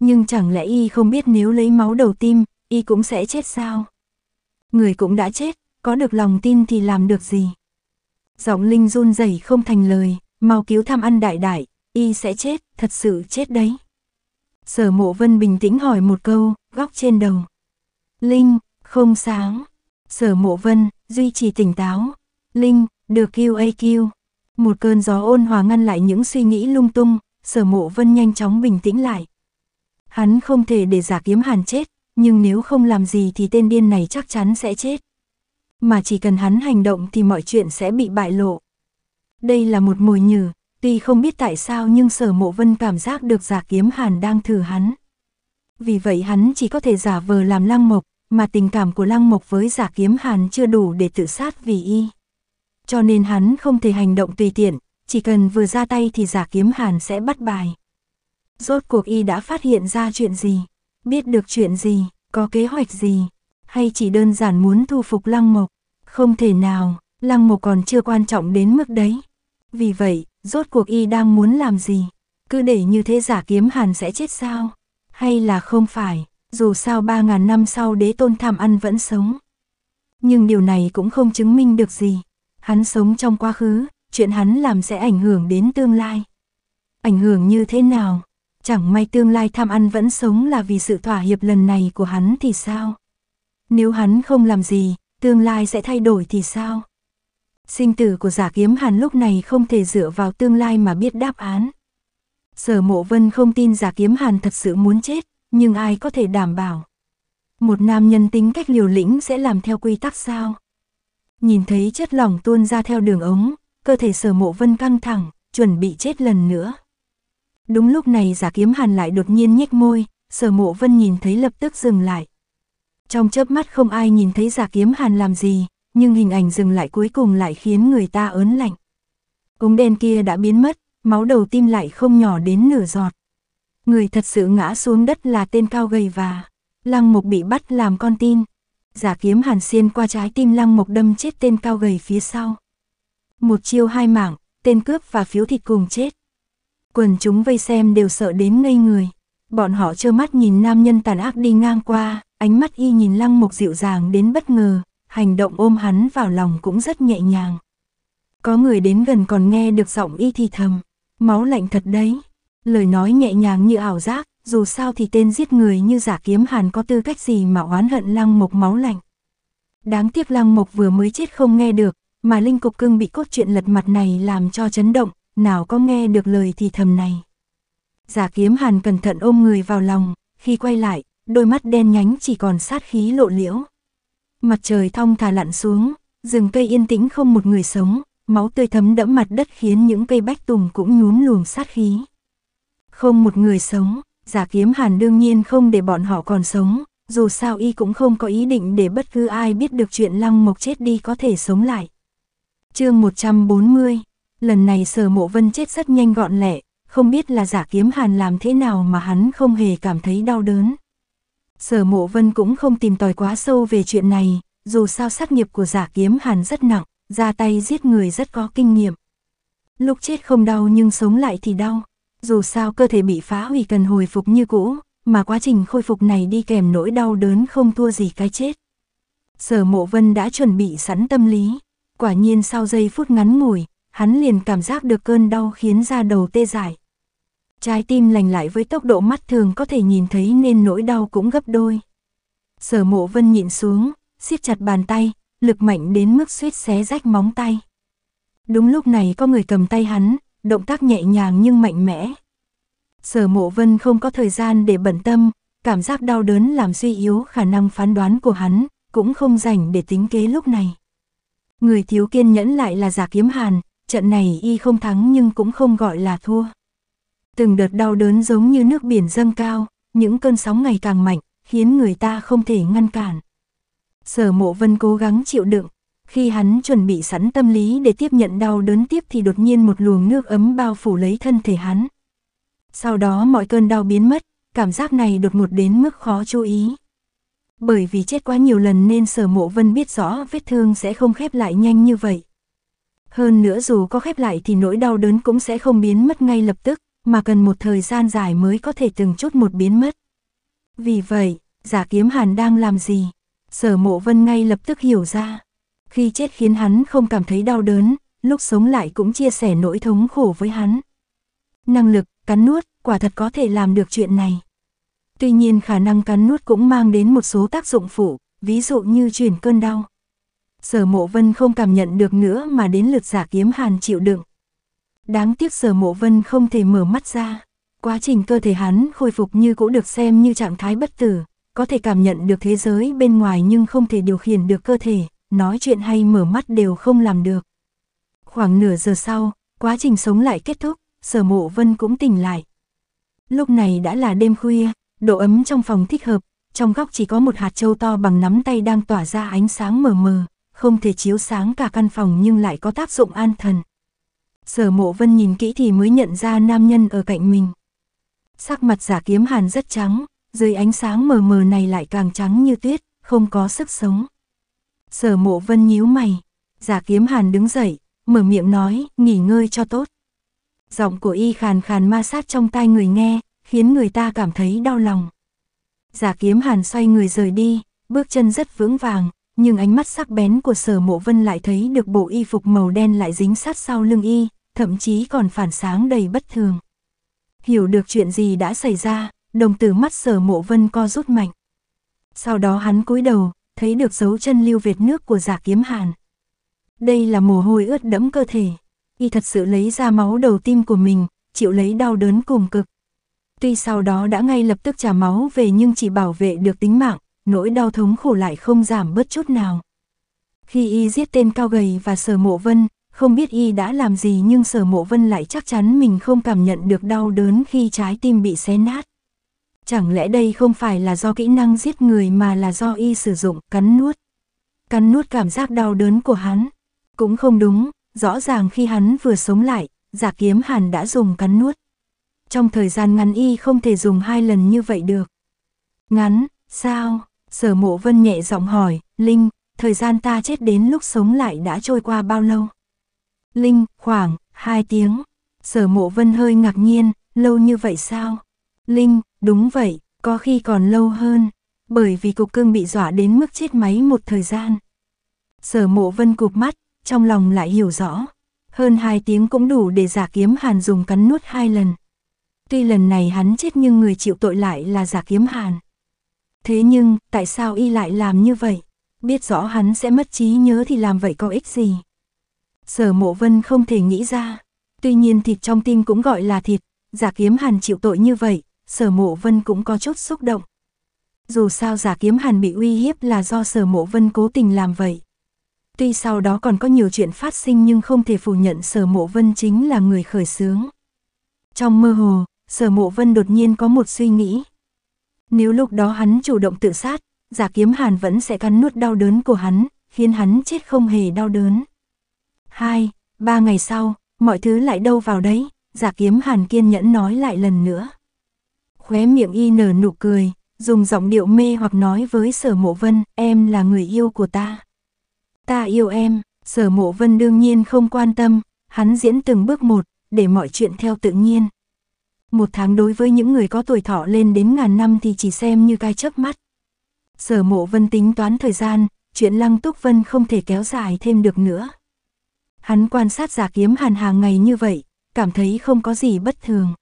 Nhưng chẳng lẽ y không biết nếu lấy máu đầu tim, y cũng sẽ chết sao? Người cũng đã chết, có được lòng tin thì làm được gì? Giọng Linh run rẩy không thành lời, mau cứu tham ăn đại đại, y sẽ chết thật sự chết đấy. Sở mộ vân bình tĩnh hỏi một câu, góc trên đầu. Linh, không sáng. Sở mộ vân, duy trì tỉnh táo. Linh, được QAQ. Một cơn gió ôn hòa ngăn lại những suy nghĩ lung tung, sở mộ vân nhanh chóng bình tĩnh lại. Hắn không thể để giả kiếm hàn chết, nhưng nếu không làm gì thì tên điên này chắc chắn sẽ chết. Mà chỉ cần hắn hành động thì mọi chuyện sẽ bị bại lộ. Đây là một mồi nhử, Tuy không biết tại sao nhưng sở mộ vân cảm giác được giả kiếm hàn đang thử hắn. Vì vậy hắn chỉ có thể giả vờ làm lăng mộc, mà tình cảm của lăng mộc với giả kiếm hàn chưa đủ để tự sát vì y. Cho nên hắn không thể hành động tùy tiện, chỉ cần vừa ra tay thì giả kiếm hàn sẽ bắt bài. Rốt cuộc y đã phát hiện ra chuyện gì, biết được chuyện gì, có kế hoạch gì, hay chỉ đơn giản muốn thu phục lăng mộc. Không thể nào, lăng mộc còn chưa quan trọng đến mức đấy. Vì vậy, Rốt cuộc y đang muốn làm gì? Cứ để như thế giả kiếm hàn sẽ chết sao? Hay là không phải, dù sao ba ngàn năm sau đế tôn tham ăn vẫn sống. Nhưng điều này cũng không chứng minh được gì. Hắn sống trong quá khứ, chuyện hắn làm sẽ ảnh hưởng đến tương lai. Ảnh hưởng như thế nào? Chẳng may tương lai tham ăn vẫn sống là vì sự thỏa hiệp lần này của hắn thì sao? Nếu hắn không làm gì, tương lai sẽ thay đổi thì sao? Sinh tử của giả kiếm hàn lúc này không thể dựa vào tương lai mà biết đáp án. Sở mộ vân không tin giả kiếm hàn thật sự muốn chết, nhưng ai có thể đảm bảo. Một nam nhân tính cách liều lĩnh sẽ làm theo quy tắc sao? Nhìn thấy chất lỏng tuôn ra theo đường ống, cơ thể sở mộ vân căng thẳng, chuẩn bị chết lần nữa. Đúng lúc này giả kiếm hàn lại đột nhiên nhếch môi, sở mộ vân nhìn thấy lập tức dừng lại. Trong chớp mắt không ai nhìn thấy giả kiếm hàn làm gì, nhưng hình ảnh dừng lại cuối cùng lại khiến người ta ớn lạnh. Ống đen kia đã biến mất, máu đầu tim lại không nhỏ đến nửa giọt. Người thật sự ngã xuống đất là tên cao gầy và Lăng mục bị bắt làm con tin. Giả kiếm hàn xiên qua trái tim Lăng mục đâm chết tên cao gầy phía sau. Một chiêu hai mảng, tên cướp và phiếu thịt cùng chết. Quần chúng vây xem đều sợ đến ngây người. Bọn họ trơ mắt nhìn nam nhân tàn ác đi ngang qua, ánh mắt y nhìn Lăng mục dịu dàng đến bất ngờ, hành động ôm hắn vào lòng cũng rất nhẹ nhàng. Có người đến gần còn nghe được giọng y thì thầm, máu lạnh thật đấy, lời nói nhẹ nhàng như ảo giác, dù sao thì tên giết người như giả kiếm hàn có tư cách gì mà oán hận lăng mộc máu lạnh. Đáng tiếc lăng mộc vừa mới chết không nghe được, mà linh cục cưng bị cốt truyện lật mặt này làm cho chấn động, nào có nghe được lời thì thầm này. Giả kiếm hàn cẩn thận ôm người vào lòng, khi quay lại, đôi mắt đen nhánh chỉ còn sát khí lộ liễu. Mặt trời thong thả lặn xuống, rừng cây yên tĩnh không một người sống, máu tươi thấm đẫm mặt đất khiến những cây bách tùng cũng nhuốm luồng sát khí. Không một người sống, giả kiếm hàn đương nhiên không để bọn họ còn sống, dù sao y cũng không có ý định để bất cứ ai biết được chuyện Lăng Mộc chết đi có thể sống lại. chương 140, lần này sở mộ vân chết rất nhanh gọn lẹ, không biết là giả kiếm hàn làm thế nào mà hắn không hề cảm thấy đau đớn. Sở mộ vân cũng không tìm tòi quá sâu về chuyện này, dù sao sát nghiệp của giả kiếm hàn rất nặng, ra tay giết người rất có kinh nghiệm. Lúc chết không đau nhưng sống lại thì đau, dù sao cơ thể bị phá hủy cần hồi phục như cũ, mà quá trình khôi phục này đi kèm nỗi đau đớn không thua gì cái chết. Sở mộ vân đã chuẩn bị sẵn tâm lý, quả nhiên sau giây phút ngắn ngủi, hắn liền cảm giác được cơn đau khiến da đầu tê dại trái tim lành lại với tốc độ mắt thường có thể nhìn thấy nên nỗi đau cũng gấp đôi. Sở mộ vân nhịn xuống, siết chặt bàn tay, lực mạnh đến mức suýt xé rách móng tay. Đúng lúc này có người cầm tay hắn, động tác nhẹ nhàng nhưng mạnh mẽ. Sở mộ vân không có thời gian để bận tâm, cảm giác đau đớn làm suy yếu khả năng phán đoán của hắn, cũng không rảnh để tính kế lúc này. Người thiếu kiên nhẫn lại là giả kiếm hàn, trận này y không thắng nhưng cũng không gọi là thua. Từng đợt đau đớn giống như nước biển dâng cao, những cơn sóng ngày càng mạnh, khiến người ta không thể ngăn cản. Sở mộ vân cố gắng chịu đựng, khi hắn chuẩn bị sẵn tâm lý để tiếp nhận đau đớn tiếp thì đột nhiên một luồng nước ấm bao phủ lấy thân thể hắn. Sau đó mọi cơn đau biến mất, cảm giác này đột ngột đến mức khó chú ý. Bởi vì chết quá nhiều lần nên sở mộ vân biết rõ vết thương sẽ không khép lại nhanh như vậy. Hơn nữa dù có khép lại thì nỗi đau đớn cũng sẽ không biến mất ngay lập tức, mà cần một thời gian dài mới có thể từng chút một biến mất. Vì vậy, giả kiếm hàn đang làm gì? Sở mộ vân ngay lập tức hiểu ra. Khi chết khiến hắn không cảm thấy đau đớn, lúc sống lại cũng chia sẻ nỗi thống khổ với hắn. Năng lực, cắn nuốt, quả thật có thể làm được chuyện này. Tuy nhiên khả năng cắn nuốt cũng mang đến một số tác dụng phụ, ví dụ như chuyển cơn đau. Sở mộ vân không cảm nhận được nữa mà đến lượt giả kiếm hàn chịu đựng, Đáng tiếc sở mộ vân không thể mở mắt ra. Quá trình cơ thể hắn khôi phục như cũ được xem như trạng thái bất tử, có thể cảm nhận được thế giới bên ngoài nhưng không thể điều khiển được cơ thể, nói chuyện hay mở mắt đều không làm được. Khoảng nửa giờ sau, quá trình sống lại kết thúc, sở mộ vân cũng tỉnh lại. Lúc này đã là đêm khuya, độ ấm trong phòng thích hợp, trong góc chỉ có một hạt trâu to bằng nắm tay đang tỏa ra ánh sáng mờ mờ, không thể chiếu sáng cả căn phòng nhưng lại có tác dụng an thần. Sở mộ vân nhìn kỹ thì mới nhận ra nam nhân ở cạnh mình. Sắc mặt giả kiếm hàn rất trắng, dưới ánh sáng mờ mờ này lại càng trắng như tuyết, không có sức sống. Sở mộ vân nhíu mày, giả kiếm hàn đứng dậy, mở miệng nói, nghỉ ngơi cho tốt. Giọng của y khàn khàn ma sát trong tai người nghe, khiến người ta cảm thấy đau lòng. Giả kiếm hàn xoay người rời đi, bước chân rất vững vàng, nhưng ánh mắt sắc bén của sở mộ vân lại thấy được bộ y phục màu đen lại dính sát sau lưng y, thậm chí còn phản sáng đầy bất thường. Hiểu được chuyện gì đã xảy ra, đồng tử mắt sở mộ vân co rút mạnh. Sau đó hắn cúi đầu, thấy được dấu chân lưu việt nước của giả kiếm hàn. Đây là mồ hôi ướt đẫm cơ thể, y thật sự lấy ra máu đầu tim của mình, chịu lấy đau đớn cùng cực. Tuy sau đó đã ngay lập tức trả máu về nhưng chỉ bảo vệ được tính mạng, nỗi đau thống khổ lại không giảm bớt chút nào. Khi y giết tên cao gầy và sở mộ vân, không biết y đã làm gì nhưng sở mộ vân lại chắc chắn mình không cảm nhận được đau đớn khi trái tim bị xé nát. Chẳng lẽ đây không phải là do kỹ năng giết người mà là do y sử dụng cắn nuốt. Cắn nuốt cảm giác đau đớn của hắn. Cũng không đúng, rõ ràng khi hắn vừa sống lại, giả kiếm hàn đã dùng cắn nuốt. Trong thời gian ngắn y không thể dùng hai lần như vậy được. Ngắn, sao? Sở mộ vân nhẹ giọng hỏi, Linh, thời gian ta chết đến lúc sống lại đã trôi qua bao lâu? Linh, khoảng, hai tiếng. Sở mộ vân hơi ngạc nhiên, lâu như vậy sao? Linh, đúng vậy, có khi còn lâu hơn, bởi vì cục cương bị dọa đến mức chết máy một thời gian. Sở mộ vân cụp mắt, trong lòng lại hiểu rõ. Hơn hai tiếng cũng đủ để giả kiếm hàn dùng cắn nuốt hai lần. Tuy lần này hắn chết nhưng người chịu tội lại là giả kiếm hàn. Thế nhưng, tại sao y lại làm như vậy? Biết rõ hắn sẽ mất trí nhớ thì làm vậy có ích gì? Sở mộ vân không thể nghĩ ra. Tuy nhiên thịt trong tim cũng gọi là thịt, giả kiếm hàn chịu tội như vậy, sở mộ vân cũng có chút xúc động. Dù sao giả kiếm hàn bị uy hiếp là do sở mộ vân cố tình làm vậy. Tuy sau đó còn có nhiều chuyện phát sinh nhưng không thể phủ nhận sở mộ vân chính là người khởi xướng. Trong mơ hồ, sở mộ vân đột nhiên có một suy nghĩ. Nếu lúc đó hắn chủ động tự sát, giả kiếm hàn vẫn sẽ cắn nuốt đau đớn của hắn, khiến hắn chết không hề đau đớn. Hai, ba ngày sau, mọi thứ lại đâu vào đấy, giả kiếm hàn kiên nhẫn nói lại lần nữa. Khóe miệng y nở nụ cười, dùng giọng điệu mê hoặc nói với sở mộ vân, em là người yêu của ta. Ta yêu em, sở mộ vân đương nhiên không quan tâm, hắn diễn từng bước một, để mọi chuyện theo tự nhiên. Một tháng đối với những người có tuổi thọ lên đến ngàn năm thì chỉ xem như cai chớp mắt. Sở mộ vân tính toán thời gian, chuyện lăng túc vân không thể kéo dài thêm được nữa. Hắn quan sát giả kiếm hàn hàng ngày như vậy, cảm thấy không có gì bất thường.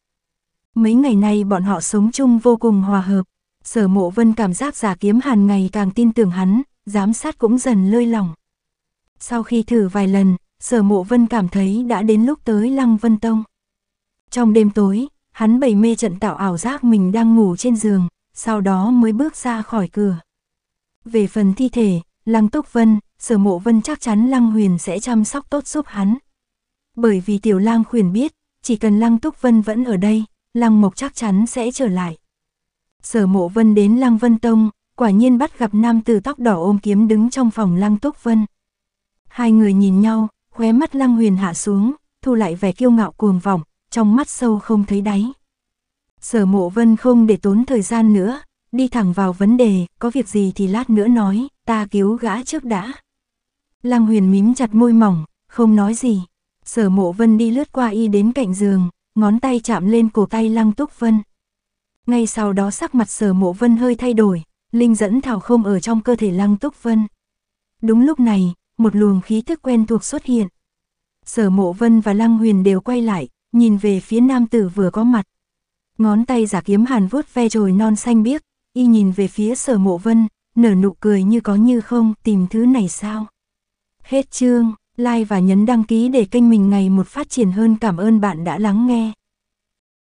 Mấy ngày nay bọn họ sống chung vô cùng hòa hợp, sở mộ vân cảm giác giả kiếm hàn ngày càng tin tưởng hắn, giám sát cũng dần lơi lỏng. Sau khi thử vài lần, sở mộ vân cảm thấy đã đến lúc tới Lăng Vân Tông. Trong đêm tối, hắn bày mê trận tạo ảo giác mình đang ngủ trên giường, sau đó mới bước ra khỏi cửa. Về phần thi thể, Lăng Túc Vân, sở mộ vân chắc chắn Lăng Huyền sẽ chăm sóc tốt giúp hắn. Bởi vì tiểu Lang Huyền biết, chỉ cần Lăng Túc Vân vẫn ở đây, Lăng Mộc chắc chắn sẽ trở lại. Sở mộ vân đến Lăng Vân Tông, quả nhiên bắt gặp nam tử tóc đỏ ôm kiếm đứng trong phòng Lăng Túc Vân. Hai người nhìn nhau, khóe mắt Lăng Huyền hạ xuống, thu lại vẻ kiêu ngạo cuồng vọng, trong mắt sâu không thấy đáy. Sở mộ vân không để tốn thời gian nữa, đi thẳng vào vấn đề, có việc gì thì lát nữa nói, ta cứu gã trước đã. Lăng huyền mím chặt môi mỏng, không nói gì. Sở mộ vân đi lướt qua y đến cạnh giường, ngón tay chạm lên cổ tay lăng túc vân. Ngay sau đó sắc mặt sở mộ vân hơi thay đổi, linh dẫn thảo không ở trong cơ thể lăng túc vân. Đúng lúc này, một luồng khí thức quen thuộc xuất hiện. Sở mộ vân và lăng huyền đều quay lại, nhìn về phía nam tử vừa có mặt. Ngón tay giả kiếm hàn vuốt ve trồi non xanh biếc, y nhìn về phía sở mộ vân, nở nụ cười như có như không, tìm thứ này sao. Hết chương, like và nhấn đăng ký để kênh mình ngày một phát triển hơn cảm ơn bạn đã lắng nghe.